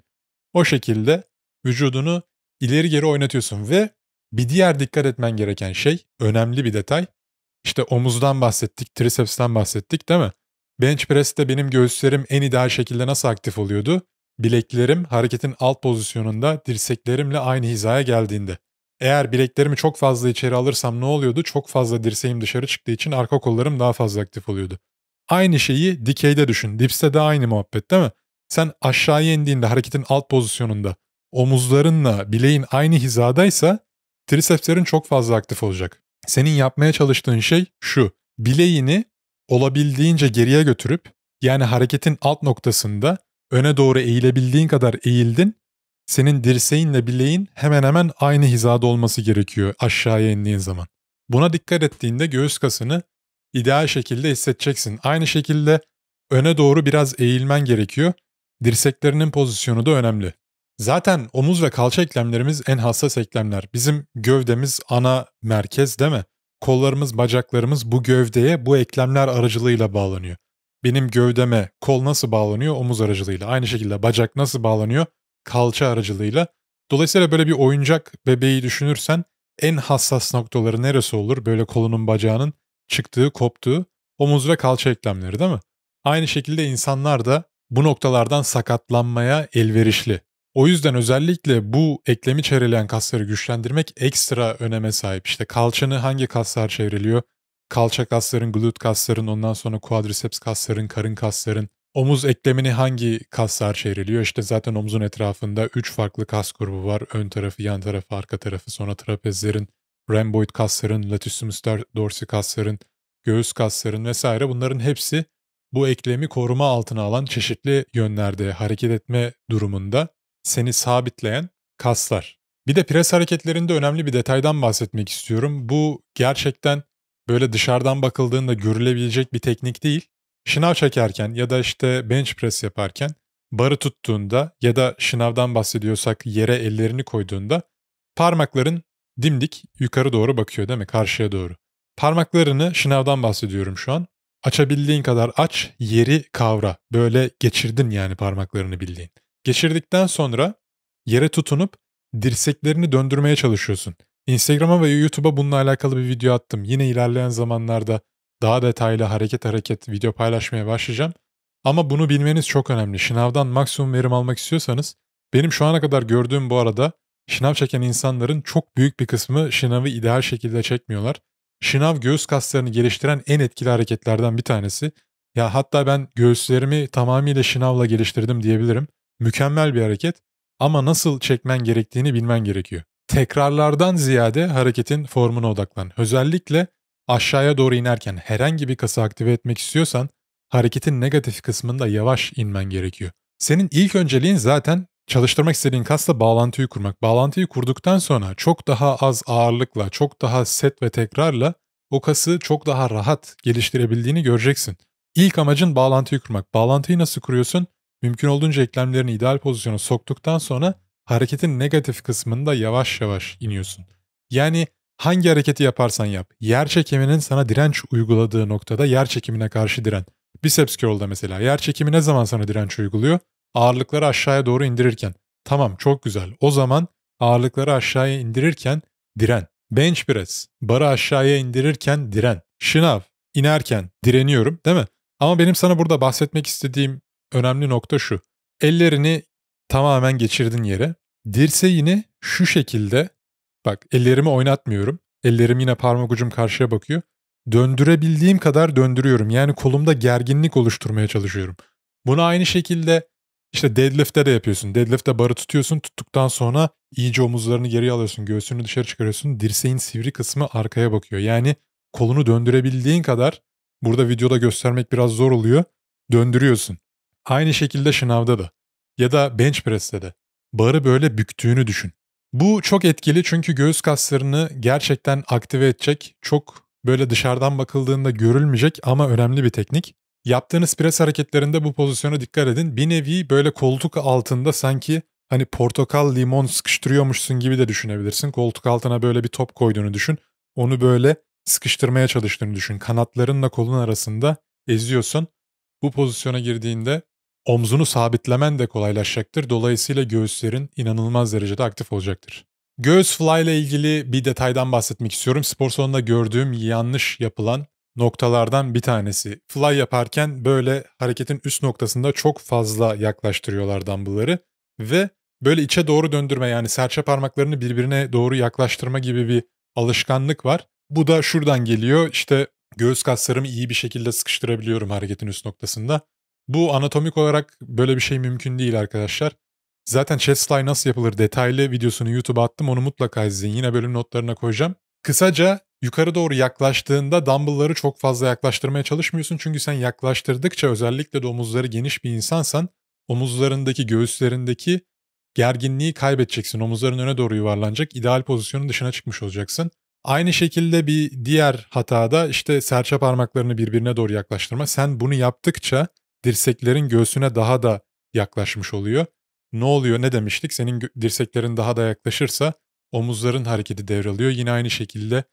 O şekilde vücudunu ileri geri oynatıyorsun ve bir diğer dikkat etmen gereken şey, önemli bir detay. İşte omuzdan bahsettik, tricepsten bahsettik değil mi? Bench press'te benim göğüslerim en ideal şekilde nasıl aktif oluyordu? Bileklerim hareketin alt pozisyonunda dirseklerimle aynı hizaya geldiğinde. Eğer bileklerimi çok fazla içeri alırsam ne oluyordu? Çok fazla dirseğim dışarı çıktığı için arka kollarım daha fazla aktif oluyordu. Aynı şeyi dikeyde düşün. Dipste de aynı muhabbet değil mi? Sen aşağıya indiğinde hareketin alt pozisyonunda omuzlarınla bileğin aynı hizadaysa trisepslerin çok fazla aktif olacak. Senin yapmaya çalıştığın şey şu. Bileğini olabildiğince geriye götürüp yani hareketin alt noktasında öne doğru eğilebildiğin kadar eğildin. Senin dirseğinle bileğin hemen hemen aynı hizada olması gerekiyor aşağıya indiğin zaman. Buna dikkat ettiğinde göğüs kasını ideal şekilde hissedeceksin. Aynı şekilde öne doğru biraz eğilmen gerekiyor. Dirseklerinin pozisyonu da önemli. Zaten omuz ve kalça eklemlerimiz en hassas eklemler. Bizim gövdemiz ana merkez değil mi? Kollarımız, bacaklarımız bu gövdeye bu eklemler aracılığıyla bağlanıyor benim gövdeme kol nasıl bağlanıyor? Omuz aracılığıyla. Aynı şekilde bacak nasıl bağlanıyor? Kalça aracılığıyla. Dolayısıyla böyle bir oyuncak bebeği düşünürsen en hassas noktaları neresi olur? Böyle kolunun bacağının çıktığı, koptuğu omuz ve kalça eklemleri değil mi? Aynı şekilde insanlar da bu noktalardan sakatlanmaya elverişli. O yüzden özellikle bu eklemi çevreleyen kasları güçlendirmek ekstra öneme sahip. İşte kalçanı hangi kaslar çevreliyor? kalça kasların, glute kasların, ondan sonra quadriceps kasların, karın kasların, omuz eklemini hangi kaslar çevriliyor? İşte zaten omuzun etrafında 3 farklı kas grubu var. Ön tarafı, yan tarafı, arka tarafı, sonra trapezlerin, rhomboid kasların, latissimus dorsi kasların, göğüs kasların vesaire bunların hepsi bu eklemi koruma altına alan çeşitli yönlerde hareket etme durumunda seni sabitleyen kaslar. Bir de pres hareketlerinde önemli bir detaydan bahsetmek istiyorum. Bu gerçekten böyle dışarıdan bakıldığında görülebilecek bir teknik değil. Şınav çekerken ya da işte bench press yaparken barı tuttuğunda ya da şınavdan bahsediyorsak yere ellerini koyduğunda parmakların dimdik yukarı doğru bakıyor değil mi? Karşıya doğru. Parmaklarını şınavdan bahsediyorum şu an. Açabildiğin kadar aç, yeri kavra. Böyle geçirdin yani parmaklarını bildiğin. Geçirdikten sonra yere tutunup dirseklerini döndürmeye çalışıyorsun. Instagram'a ve YouTube'a bununla alakalı bir video attım. Yine ilerleyen zamanlarda daha detaylı hareket hareket video paylaşmaya başlayacağım. Ama bunu bilmeniz çok önemli. Şınavdan maksimum verim almak istiyorsanız benim şu ana kadar gördüğüm bu arada şınav çeken insanların çok büyük bir kısmı şınavı ideal şekilde çekmiyorlar. Şınav göğüs kaslarını geliştiren en etkili hareketlerden bir tanesi. Ya hatta ben göğüslerimi tamamıyla şınavla geliştirdim diyebilirim. Mükemmel bir hareket ama nasıl çekmen gerektiğini bilmen gerekiyor tekrarlardan ziyade hareketin formuna odaklan. Özellikle aşağıya doğru inerken herhangi bir kası aktive etmek istiyorsan hareketin negatif kısmında yavaş inmen gerekiyor. Senin ilk önceliğin zaten çalıştırmak istediğin kasla bağlantıyı kurmak. Bağlantıyı kurduktan sonra çok daha az ağırlıkla, çok daha set ve tekrarla o kası çok daha rahat geliştirebildiğini göreceksin. İlk amacın bağlantıyı kurmak. Bağlantıyı nasıl kuruyorsun? Mümkün olduğunca eklemlerini ideal pozisyona soktuktan sonra hareketin negatif kısmında yavaş yavaş iniyorsun. Yani hangi hareketi yaparsan yap, yer çekiminin sana direnç uyguladığı noktada yer çekimine karşı diren. Biceps curl'da mesela yer çekimi ne zaman sana direnç uyguluyor? Ağırlıkları aşağıya doğru indirirken. Tamam çok güzel. O zaman ağırlıkları aşağıya indirirken diren. Bench press, barı aşağıya indirirken diren. Şınav, inerken direniyorum değil mi? Ama benim sana burada bahsetmek istediğim önemli nokta şu. Ellerini tamamen geçirdin yere. Dirseğini şu şekilde bak ellerimi oynatmıyorum. Ellerim yine parmak ucum karşıya bakıyor. Döndürebildiğim kadar döndürüyorum. Yani kolumda gerginlik oluşturmaya çalışıyorum. Bunu aynı şekilde işte deadlift'te de yapıyorsun. Deadlift'te barı tutuyorsun. Tuttuktan sonra iyice omuzlarını geri alıyorsun. Göğsünü dışarı çıkarıyorsun. Dirseğin sivri kısmı arkaya bakıyor. Yani kolunu döndürebildiğin kadar burada videoda göstermek biraz zor oluyor. Döndürüyorsun. Aynı şekilde şınavda da ya da bench press'te de barı böyle büktüğünü düşün. Bu çok etkili çünkü göğüs kaslarını gerçekten aktive edecek, çok böyle dışarıdan bakıldığında görülmeyecek ama önemli bir teknik. Yaptığınız pres hareketlerinde bu pozisyona dikkat edin. Bir nevi böyle koltuk altında sanki hani portakal limon sıkıştırıyormuşsun gibi de düşünebilirsin. Koltuk altına böyle bir top koyduğunu düşün. Onu böyle sıkıştırmaya çalıştığını düşün. Kanatlarınla kolun arasında eziyorsun. Bu pozisyona girdiğinde Omzunu sabitlemen de kolaylaşacaktır. Dolayısıyla göğüslerin inanılmaz derecede aktif olacaktır. Göğüs fly ile ilgili bir detaydan bahsetmek istiyorum. Spor salonunda gördüğüm yanlış yapılan noktalardan bir tanesi. Fly yaparken böyle hareketin üst noktasında çok fazla yaklaştırıyorlar dumbbellları ve böyle içe doğru döndürme yani serçe parmaklarını birbirine doğru yaklaştırma gibi bir alışkanlık var. Bu da şuradan geliyor İşte göğüs kaslarımı iyi bir şekilde sıkıştırabiliyorum hareketin üst noktasında. Bu anatomik olarak böyle bir şey mümkün değil arkadaşlar. Zaten chest fly nasıl yapılır detaylı videosunu YouTube'a attım onu mutlaka izleyin. Yine bölüm notlarına koyacağım. Kısaca yukarı doğru yaklaştığında dumbbellları çok fazla yaklaştırmaya çalışmıyorsun. Çünkü sen yaklaştırdıkça özellikle de omuzları geniş bir insansan omuzlarındaki göğüslerindeki gerginliği kaybedeceksin. Omuzların öne doğru yuvarlanacak. ideal pozisyonun dışına çıkmış olacaksın. Aynı şekilde bir diğer hata da işte serçe parmaklarını birbirine doğru yaklaştırma. Sen bunu yaptıkça dirseklerin göğsüne daha da yaklaşmış oluyor. Ne oluyor ne demiştik? Senin dirseklerin daha da yaklaşırsa omuzların hareketi devralıyor. Yine aynı şekilde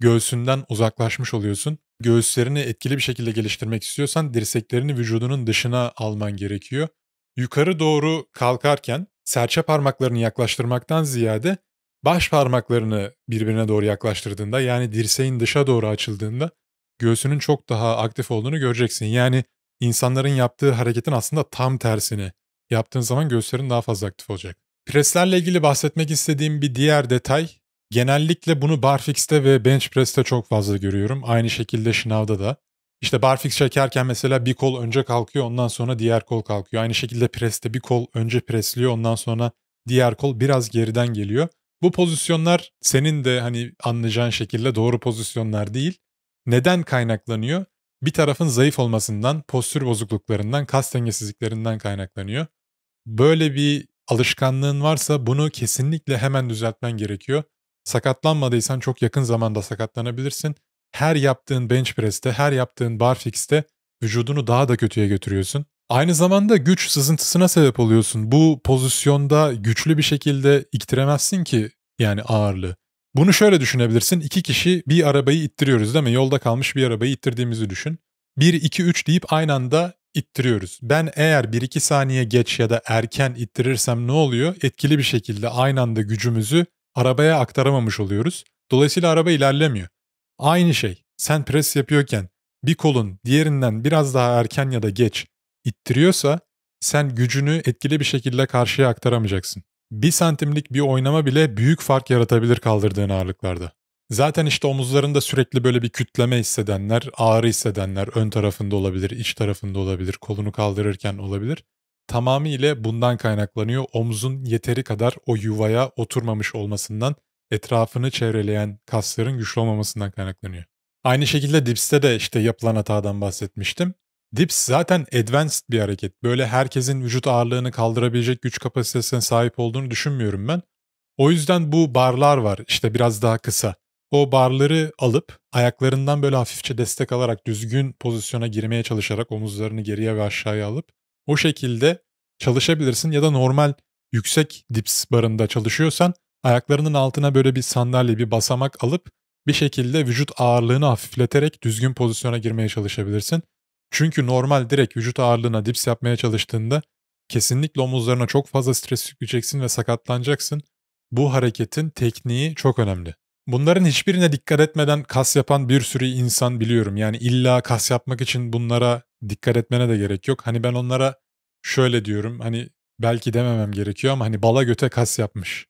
göğsünden uzaklaşmış oluyorsun. Göğüslerini etkili bir şekilde geliştirmek istiyorsan dirseklerini vücudunun dışına alman gerekiyor. Yukarı doğru kalkarken serçe parmaklarını yaklaştırmaktan ziyade baş parmaklarını birbirine doğru yaklaştırdığında yani dirseğin dışa doğru açıldığında göğsünün çok daha aktif olduğunu göreceksin. Yani insanların yaptığı hareketin aslında tam tersini. Yaptığın zaman göğüslerin daha fazla aktif olacak. Preslerle ilgili bahsetmek istediğim bir diğer detay, genellikle bunu barfix'te ve bench press'te çok fazla görüyorum. Aynı şekilde şınavda da. İşte barfix çekerken mesela bir kol önce kalkıyor ondan sonra diğer kol kalkıyor. Aynı şekilde preste bir kol önce presliyor ondan sonra diğer kol biraz geriden geliyor. Bu pozisyonlar senin de hani anlayacağın şekilde doğru pozisyonlar değil. Neden kaynaklanıyor? bir tarafın zayıf olmasından, postür bozukluklarından, kas dengesizliklerinden kaynaklanıyor. Böyle bir alışkanlığın varsa bunu kesinlikle hemen düzeltmen gerekiyor. Sakatlanmadıysan çok yakın zamanda sakatlanabilirsin. Her yaptığın bench press'te, her yaptığın bar fix'te, vücudunu daha da kötüye götürüyorsun. Aynı zamanda güç sızıntısına sebep oluyorsun. Bu pozisyonda güçlü bir şekilde iktiremezsin ki yani ağırlığı. Bunu şöyle düşünebilirsin. İki kişi bir arabayı ittiriyoruz değil mi? Yolda kalmış bir arabayı ittirdiğimizi düşün. 1, 2, 3 deyip aynı anda ittiriyoruz. Ben eğer 1-2 saniye geç ya da erken ittirirsem ne oluyor? Etkili bir şekilde aynı anda gücümüzü arabaya aktaramamış oluyoruz. Dolayısıyla araba ilerlemiyor. Aynı şey. Sen pres yapıyorken bir kolun diğerinden biraz daha erken ya da geç ittiriyorsa sen gücünü etkili bir şekilde karşıya aktaramayacaksın. Bir santimlik bir oynama bile büyük fark yaratabilir kaldırdığın ağırlıklarda. Zaten işte omuzlarında sürekli böyle bir kütleme hissedenler, ağrı hissedenler ön tarafında olabilir, iç tarafında olabilir, kolunu kaldırırken olabilir. Tamamıyla bundan kaynaklanıyor. Omuzun yeteri kadar o yuvaya oturmamış olmasından, etrafını çevreleyen kasların güçlü olmamasından kaynaklanıyor. Aynı şekilde dipste de işte yapılan hatadan bahsetmiştim. Dips zaten advanced bir hareket. Böyle herkesin vücut ağırlığını kaldırabilecek güç kapasitesine sahip olduğunu düşünmüyorum ben. O yüzden bu barlar var işte biraz daha kısa. O barları alıp ayaklarından böyle hafifçe destek alarak düzgün pozisyona girmeye çalışarak omuzlarını geriye ve aşağıya alıp o şekilde çalışabilirsin ya da normal yüksek dips barında çalışıyorsan ayaklarının altına böyle bir sandalye bir basamak alıp bir şekilde vücut ağırlığını hafifleterek düzgün pozisyona girmeye çalışabilirsin. Çünkü normal direkt vücut ağırlığına dips yapmaya çalıştığında kesinlikle omuzlarına çok fazla stres yükleyeceksin ve sakatlanacaksın. Bu hareketin tekniği çok önemli. Bunların hiçbirine dikkat etmeden kas yapan bir sürü insan biliyorum. Yani illa kas yapmak için bunlara dikkat etmene de gerek yok. Hani ben onlara şöyle diyorum. Hani belki dememem gerekiyor ama hani bala göte kas yapmış.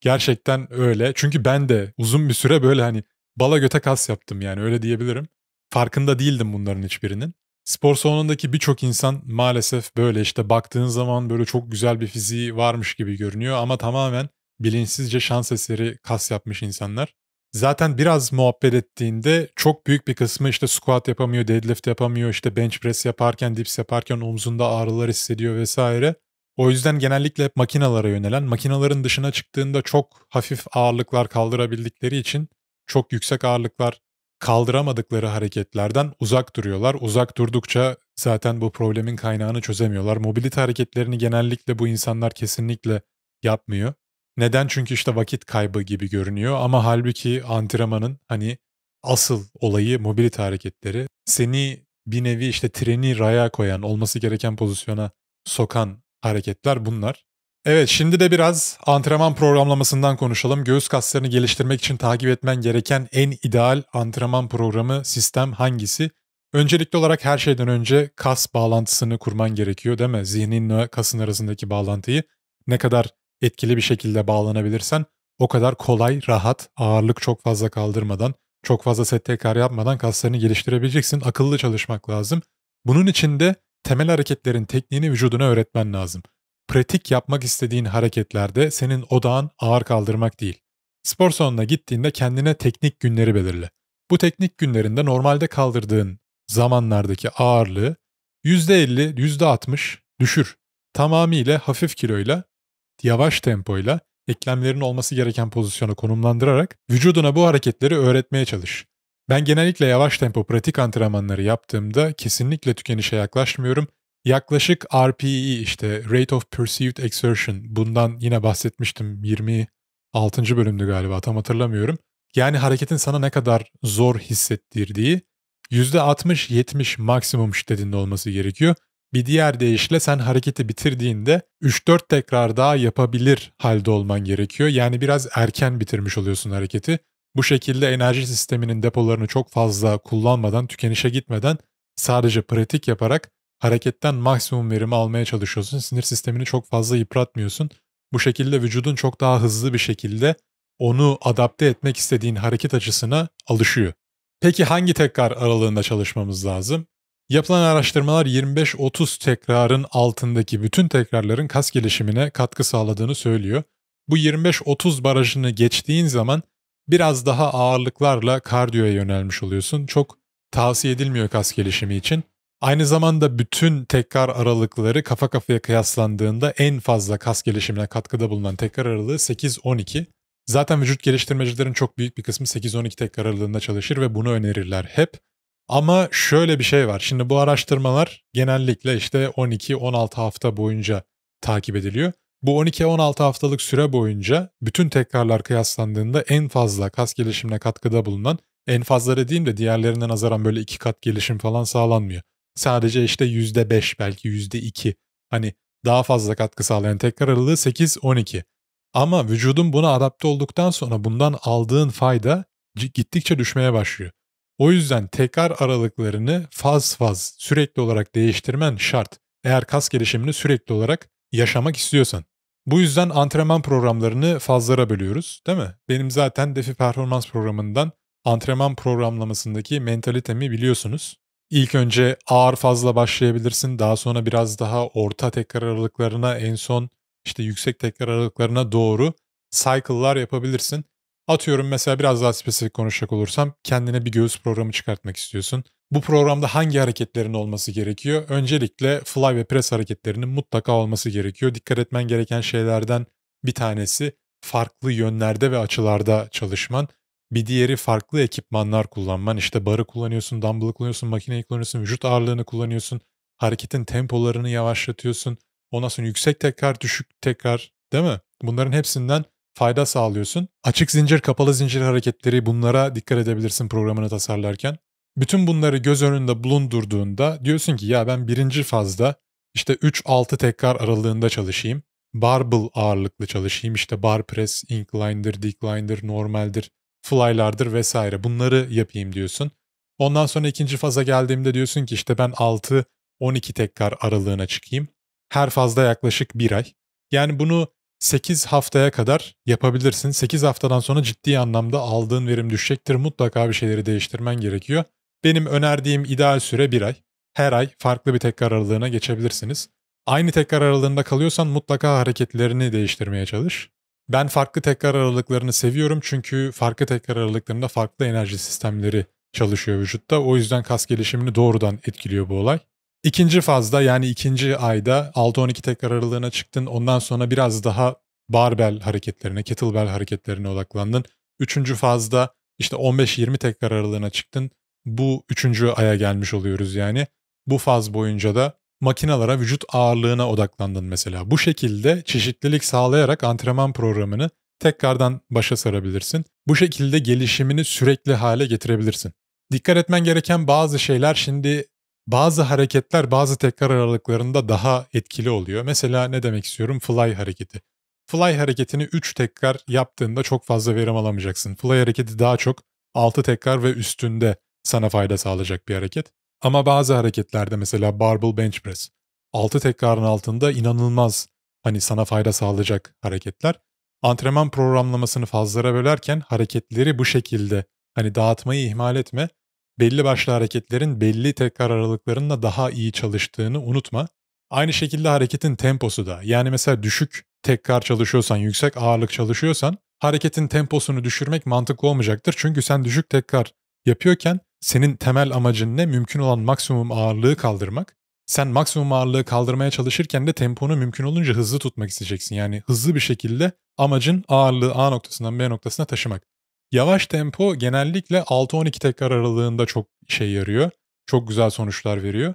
Gerçekten öyle. Çünkü ben de uzun bir süre böyle hani bala göte kas yaptım yani öyle diyebilirim. Farkında değildim bunların hiçbirinin. Spor salonundaki birçok insan maalesef böyle işte baktığın zaman böyle çok güzel bir fiziği varmış gibi görünüyor ama tamamen bilinçsizce şans eseri kas yapmış insanlar. Zaten biraz muhabbet ettiğinde çok büyük bir kısmı işte squat yapamıyor, deadlift yapamıyor, işte bench press yaparken, dips yaparken omzunda ağrılar hissediyor vesaire. O yüzden genellikle hep makinalara yönelen, makinaların dışına çıktığında çok hafif ağırlıklar kaldırabildikleri için çok yüksek ağırlıklar kaldıramadıkları hareketlerden uzak duruyorlar. Uzak durdukça zaten bu problemin kaynağını çözemiyorlar. Mobilite hareketlerini genellikle bu insanlar kesinlikle yapmıyor. Neden? Çünkü işte vakit kaybı gibi görünüyor ama halbuki antrenmanın hani asıl olayı mobilite hareketleri. Seni bir nevi işte treni raya koyan, olması gereken pozisyona sokan hareketler bunlar. Evet şimdi de biraz antrenman programlamasından konuşalım. Göğüs kaslarını geliştirmek için takip etmen gereken en ideal antrenman programı, sistem hangisi? Öncelikli olarak her şeyden önce kas bağlantısını kurman gerekiyor değil mi? Zihninle kasın arasındaki bağlantıyı ne kadar etkili bir şekilde bağlanabilirsen o kadar kolay, rahat, ağırlık çok fazla kaldırmadan, çok fazla set tekrar yapmadan kaslarını geliştirebileceksin. Akıllı çalışmak lazım. Bunun için de temel hareketlerin tekniğini vücuduna öğretmen lazım pratik yapmak istediğin hareketlerde senin odağın ağır kaldırmak değil. Spor salonuna gittiğinde kendine teknik günleri belirle. Bu teknik günlerinde normalde kaldırdığın zamanlardaki ağırlığı %50, %60 düşür. Tamamıyla hafif kiloyla, yavaş tempoyla, eklemlerin olması gereken pozisyona konumlandırarak vücuduna bu hareketleri öğretmeye çalış. Ben genellikle yavaş tempo pratik antrenmanları yaptığımda kesinlikle tükenişe yaklaşmıyorum Yaklaşık RPE işte Rate of Perceived Exertion bundan yine bahsetmiştim 26. bölümde galiba tam hatırlamıyorum. Yani hareketin sana ne kadar zor hissettirdiği %60-70 maksimum şiddetinde olması gerekiyor. Bir diğer deyişle sen hareketi bitirdiğinde 3-4 tekrar daha yapabilir halde olman gerekiyor. Yani biraz erken bitirmiş oluyorsun hareketi. Bu şekilde enerji sisteminin depolarını çok fazla kullanmadan, tükenişe gitmeden sadece pratik yaparak hareketten maksimum verimi almaya çalışıyorsun. Sinir sistemini çok fazla yıpratmıyorsun. Bu şekilde vücudun çok daha hızlı bir şekilde onu adapte etmek istediğin hareket açısına alışıyor. Peki hangi tekrar aralığında çalışmamız lazım? Yapılan araştırmalar 25-30 tekrarın altındaki bütün tekrarların kas gelişimine katkı sağladığını söylüyor. Bu 25-30 barajını geçtiğin zaman biraz daha ağırlıklarla kardiyoya yönelmiş oluyorsun. Çok tavsiye edilmiyor kas gelişimi için. Aynı zamanda bütün tekrar aralıkları kafa kafaya kıyaslandığında en fazla kas gelişimine katkıda bulunan tekrar aralığı 8-12. Zaten vücut geliştirmecilerin çok büyük bir kısmı 8-12 tekrar aralığında çalışır ve bunu önerirler hep. Ama şöyle bir şey var. Şimdi bu araştırmalar genellikle işte 12-16 hafta boyunca takip ediliyor. Bu 12-16 haftalık süre boyunca bütün tekrarlar kıyaslandığında en fazla kas gelişimine katkıda bulunan, en fazla dediğim de diğerlerine nazaran böyle iki kat gelişim falan sağlanmıyor sadece işte %5 belki %2 hani daha fazla katkı sağlayan tekrar aralığı 8-12. Ama vücudun buna adapte olduktan sonra bundan aldığın fayda gittikçe düşmeye başlıyor. O yüzden tekrar aralıklarını faz faz sürekli olarak değiştirmen şart. Eğer kas gelişimini sürekli olarak yaşamak istiyorsan. Bu yüzden antrenman programlarını fazlara bölüyoruz değil mi? Benim zaten Defi Performans programından antrenman programlamasındaki mentalitemi biliyorsunuz. İlk önce ağır fazla başlayabilirsin. Daha sonra biraz daha orta tekrar aralıklarına en son işte yüksek tekrar aralıklarına doğru cycle'lar yapabilirsin. Atıyorum mesela biraz daha spesifik konuşacak olursam kendine bir göğüs programı çıkartmak istiyorsun. Bu programda hangi hareketlerin olması gerekiyor? Öncelikle fly ve press hareketlerinin mutlaka olması gerekiyor. Dikkat etmen gereken şeylerden bir tanesi farklı yönlerde ve açılarda çalışman. Bir diğeri farklı ekipmanlar kullanman. İşte barı kullanıyorsun, dumbbell kullanıyorsun, makineyi kullanıyorsun, vücut ağırlığını kullanıyorsun. Hareketin tempolarını yavaşlatıyorsun. Ondan sonra yüksek tekrar, düşük tekrar değil mi? Bunların hepsinden fayda sağlıyorsun. Açık zincir, kapalı zincir hareketleri bunlara dikkat edebilirsin programını tasarlarken. Bütün bunları göz önünde bulundurduğunda diyorsun ki ya ben birinci fazda işte 3-6 tekrar aralığında çalışayım. Barbell ağırlıklı çalışayım. İşte bar press, incline'dır, decline'dır, normaldir flylardır vesaire bunları yapayım diyorsun. Ondan sonra ikinci faza geldiğimde diyorsun ki işte ben 6-12 tekrar aralığına çıkayım. Her fazda yaklaşık bir ay. Yani bunu 8 haftaya kadar yapabilirsin. 8 haftadan sonra ciddi anlamda aldığın verim düşecektir. Mutlaka bir şeyleri değiştirmen gerekiyor. Benim önerdiğim ideal süre bir ay. Her ay farklı bir tekrar aralığına geçebilirsiniz. Aynı tekrar aralığında kalıyorsan mutlaka hareketlerini değiştirmeye çalış. Ben farklı tekrar aralıklarını seviyorum çünkü farklı tekrar aralıklarında farklı enerji sistemleri çalışıyor vücutta. O yüzden kas gelişimini doğrudan etkiliyor bu olay. İkinci fazda yani ikinci ayda 6-12 tekrar aralığına çıktın. Ondan sonra biraz daha barbell hareketlerine, kettlebell hareketlerine odaklandın. Üçüncü fazda işte 15-20 tekrar aralığına çıktın. Bu üçüncü aya gelmiş oluyoruz yani. Bu faz boyunca da makinalara vücut ağırlığına odaklandın mesela. Bu şekilde çeşitlilik sağlayarak antrenman programını tekrardan başa sarabilirsin. Bu şekilde gelişimini sürekli hale getirebilirsin. Dikkat etmen gereken bazı şeyler şimdi bazı hareketler bazı tekrar aralıklarında daha etkili oluyor. Mesela ne demek istiyorum? Fly hareketi. Fly hareketini 3 tekrar yaptığında çok fazla verim alamayacaksın. Fly hareketi daha çok 6 tekrar ve üstünde sana fayda sağlayacak bir hareket. Ama bazı hareketlerde mesela barbell bench press 6 tekrarın altında inanılmaz hani sana fayda sağlayacak hareketler. Antrenman programlamasını fazlara bölerken hareketleri bu şekilde hani dağıtmayı ihmal etme. Belli başlı hareketlerin belli tekrar aralıklarında daha iyi çalıştığını unutma. Aynı şekilde hareketin temposu da. Yani mesela düşük tekrar çalışıyorsan, yüksek ağırlık çalışıyorsan hareketin temposunu düşürmek mantıklı olmayacaktır. Çünkü sen düşük tekrar yapıyorken senin temel amacın ne? Mümkün olan maksimum ağırlığı kaldırmak. Sen maksimum ağırlığı kaldırmaya çalışırken de temponu mümkün olunca hızlı tutmak isteyeceksin. Yani hızlı bir şekilde amacın ağırlığı A noktasından B noktasına taşımak. Yavaş tempo genellikle 6-12 tekrar aralığında çok şey yarıyor. Çok güzel sonuçlar veriyor.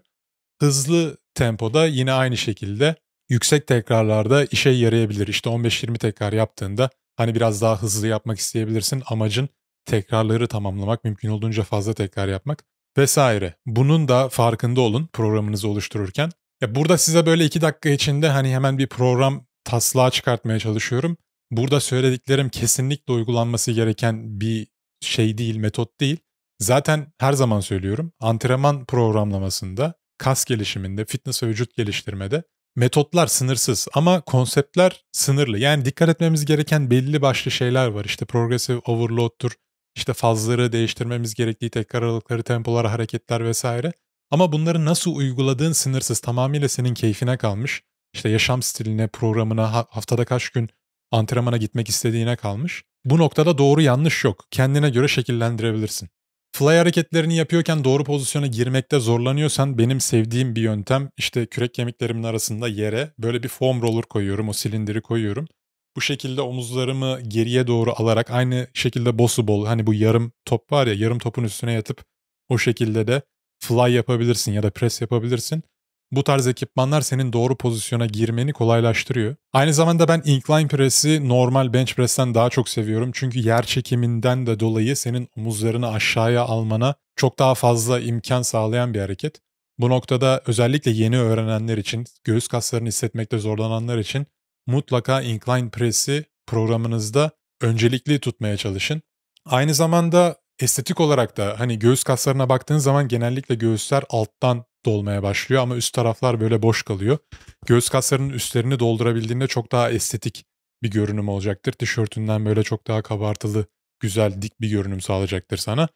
Hızlı tempoda yine aynı şekilde yüksek tekrarlarda işe yarayabilir. İşte 15-20 tekrar yaptığında hani biraz daha hızlı yapmak isteyebilirsin. Amacın tekrarları tamamlamak, mümkün olduğunca fazla tekrar yapmak vesaire. Bunun da farkında olun programınızı oluştururken. Ya burada size böyle iki dakika içinde hani hemen bir program taslağı çıkartmaya çalışıyorum. Burada söylediklerim kesinlikle uygulanması gereken bir şey değil, metot değil. Zaten her zaman söylüyorum antrenman programlamasında, kas gelişiminde, fitness ve vücut geliştirmede metotlar sınırsız ama konseptler sınırlı. Yani dikkat etmemiz gereken belli başlı şeyler var. İşte progressive overload'tur, işte fazları değiştirmemiz gerektiği, tekrar aralıkları, tempolar, hareketler vesaire. Ama bunları nasıl uyguladığın sınırsız. Tamamıyla senin keyfine kalmış. İşte yaşam stiline, programına, haftada kaç gün antrenmana gitmek istediğine kalmış. Bu noktada doğru yanlış yok. Kendine göre şekillendirebilirsin. Fly hareketlerini yapıyorken doğru pozisyona girmekte zorlanıyorsan benim sevdiğim bir yöntem işte kürek kemiklerimin arasında yere böyle bir foam roller koyuyorum, o silindiri koyuyorum bu şekilde omuzlarımı geriye doğru alarak aynı şekilde bosu bol hani bu yarım top var ya yarım topun üstüne yatıp o şekilde de fly yapabilirsin ya da press yapabilirsin. Bu tarz ekipmanlar senin doğru pozisyona girmeni kolaylaştırıyor. Aynı zamanda ben incline press'i normal bench press'ten daha çok seviyorum. Çünkü yer çekiminden de dolayı senin omuzlarını aşağıya almana çok daha fazla imkan sağlayan bir hareket. Bu noktada özellikle yeni öğrenenler için, göğüs kaslarını hissetmekte zorlananlar için mutlaka incline press'i programınızda öncelikli tutmaya çalışın. Aynı zamanda estetik olarak da hani göğüs kaslarına baktığın zaman genellikle göğüsler alttan dolmaya başlıyor ama üst taraflar böyle boş kalıyor. Göğüs kaslarının üstlerini doldurabildiğinde çok daha estetik bir görünüm olacaktır. Tişörtünden böyle çok daha kabartılı, güzel, dik bir görünüm sağlayacaktır sana.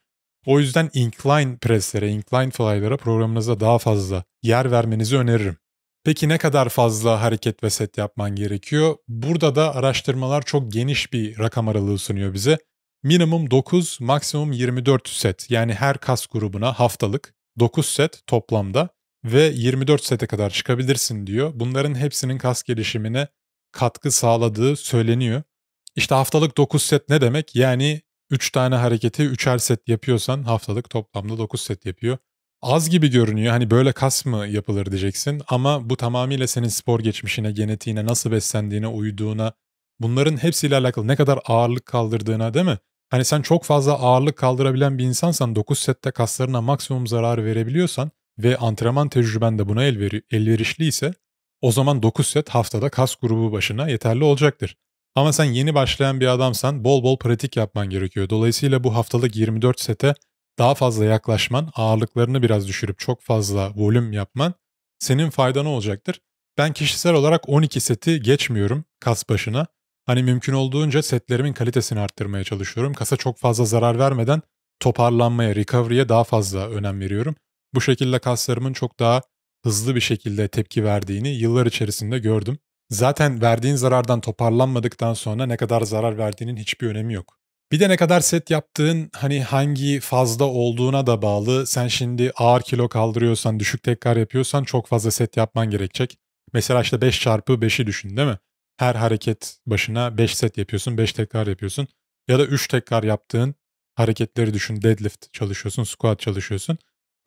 O yüzden incline presslere, incline flylara programınıza daha fazla yer vermenizi öneririm. Peki ne kadar fazla hareket ve set yapman gerekiyor? Burada da araştırmalar çok geniş bir rakam aralığı sunuyor bize. Minimum 9, maksimum 24 set yani her kas grubuna haftalık 9 set toplamda ve 24 sete kadar çıkabilirsin diyor. Bunların hepsinin kas gelişimine katkı sağladığı söyleniyor. İşte haftalık 9 set ne demek? Yani 3 tane hareketi 3'er set yapıyorsan haftalık toplamda 9 set yapıyor az gibi görünüyor. Hani böyle kas mı yapılır diyeceksin ama bu tamamıyla senin spor geçmişine, genetiğine, nasıl beslendiğine, uyuduğuna, bunların hepsiyle alakalı ne kadar ağırlık kaldırdığına değil mi? Hani sen çok fazla ağırlık kaldırabilen bir insansan 9 sette kaslarına maksimum zarar verebiliyorsan ve antrenman tecrüben de buna elveri, elverişliyse o zaman 9 set haftada kas grubu başına yeterli olacaktır. Ama sen yeni başlayan bir adamsan bol bol pratik yapman gerekiyor. Dolayısıyla bu haftalık 24 sete daha fazla yaklaşman, ağırlıklarını biraz düşürüp çok fazla volüm yapman senin faydana olacaktır. Ben kişisel olarak 12 seti geçmiyorum kas başına. Hani mümkün olduğunca setlerimin kalitesini arttırmaya çalışıyorum. Kasa çok fazla zarar vermeden toparlanmaya, recovery'e daha fazla önem veriyorum. Bu şekilde kaslarımın çok daha hızlı bir şekilde tepki verdiğini yıllar içerisinde gördüm. Zaten verdiğin zarardan toparlanmadıktan sonra ne kadar zarar verdiğinin hiçbir önemi yok. Bir de ne kadar set yaptığın hani hangi fazla olduğuna da bağlı. Sen şimdi ağır kilo kaldırıyorsan, düşük tekrar yapıyorsan çok fazla set yapman gerekecek. Mesela işte 5 çarpı 5'i düşün değil mi? Her hareket başına 5 set yapıyorsun, 5 tekrar yapıyorsun. Ya da 3 tekrar yaptığın hareketleri düşün. Deadlift çalışıyorsun, squat çalışıyorsun.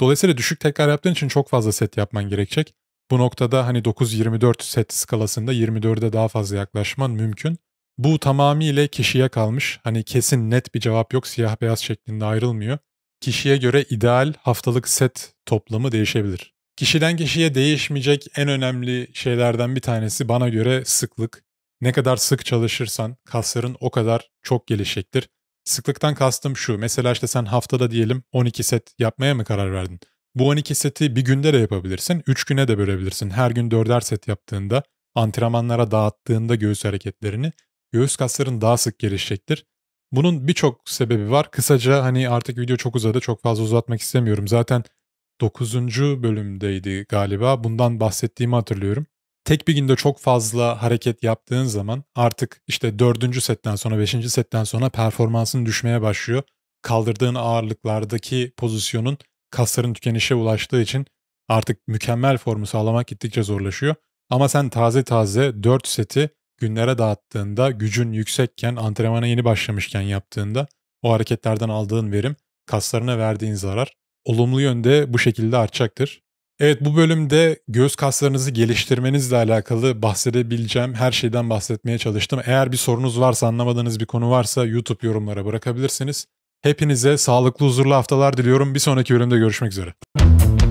Dolayısıyla düşük tekrar yaptığın için çok fazla set yapman gerekecek. Bu noktada hani 9-24 set skalasında 24'e daha fazla yaklaşman mümkün. Bu tamamıyla kişiye kalmış. Hani kesin net bir cevap yok. Siyah beyaz şeklinde ayrılmıyor. Kişiye göre ideal haftalık set toplamı değişebilir. Kişiden kişiye değişmeyecek en önemli şeylerden bir tanesi bana göre sıklık. Ne kadar sık çalışırsan kasların o kadar çok gelişecektir. Sıklıktan kastım şu. Mesela işte sen haftada diyelim 12 set yapmaya mı karar verdin? Bu 12 seti bir günde de yapabilirsin. 3 güne de bölebilirsin. Her gün 4'er set yaptığında, antrenmanlara dağıttığında göğüs hareketlerini göğüs kasların daha sık gelişecektir. Bunun birçok sebebi var. Kısaca hani artık video çok uzadı. Çok fazla uzatmak istemiyorum. Zaten 9. bölümdeydi galiba. Bundan bahsettiğimi hatırlıyorum. Tek bir günde çok fazla hareket yaptığın zaman artık işte 4. setten sonra 5. setten sonra performansın düşmeye başlıyor. Kaldırdığın ağırlıklardaki pozisyonun kasların tükenişe ulaştığı için artık mükemmel formu sağlamak gittikçe zorlaşıyor. Ama sen taze taze 4 seti günlere dağıttığında, gücün yüksekken, antrenmana yeni başlamışken yaptığında o hareketlerden aldığın verim, kaslarına verdiğin zarar olumlu yönde bu şekilde artacaktır. Evet bu bölümde göğüs kaslarınızı geliştirmenizle alakalı bahsedebileceğim her şeyden bahsetmeye çalıştım. Eğer bir sorunuz varsa, anlamadığınız bir konu varsa YouTube yorumlara bırakabilirsiniz. Hepinize sağlıklı, huzurlu haftalar diliyorum. Bir sonraki bölümde görüşmek üzere.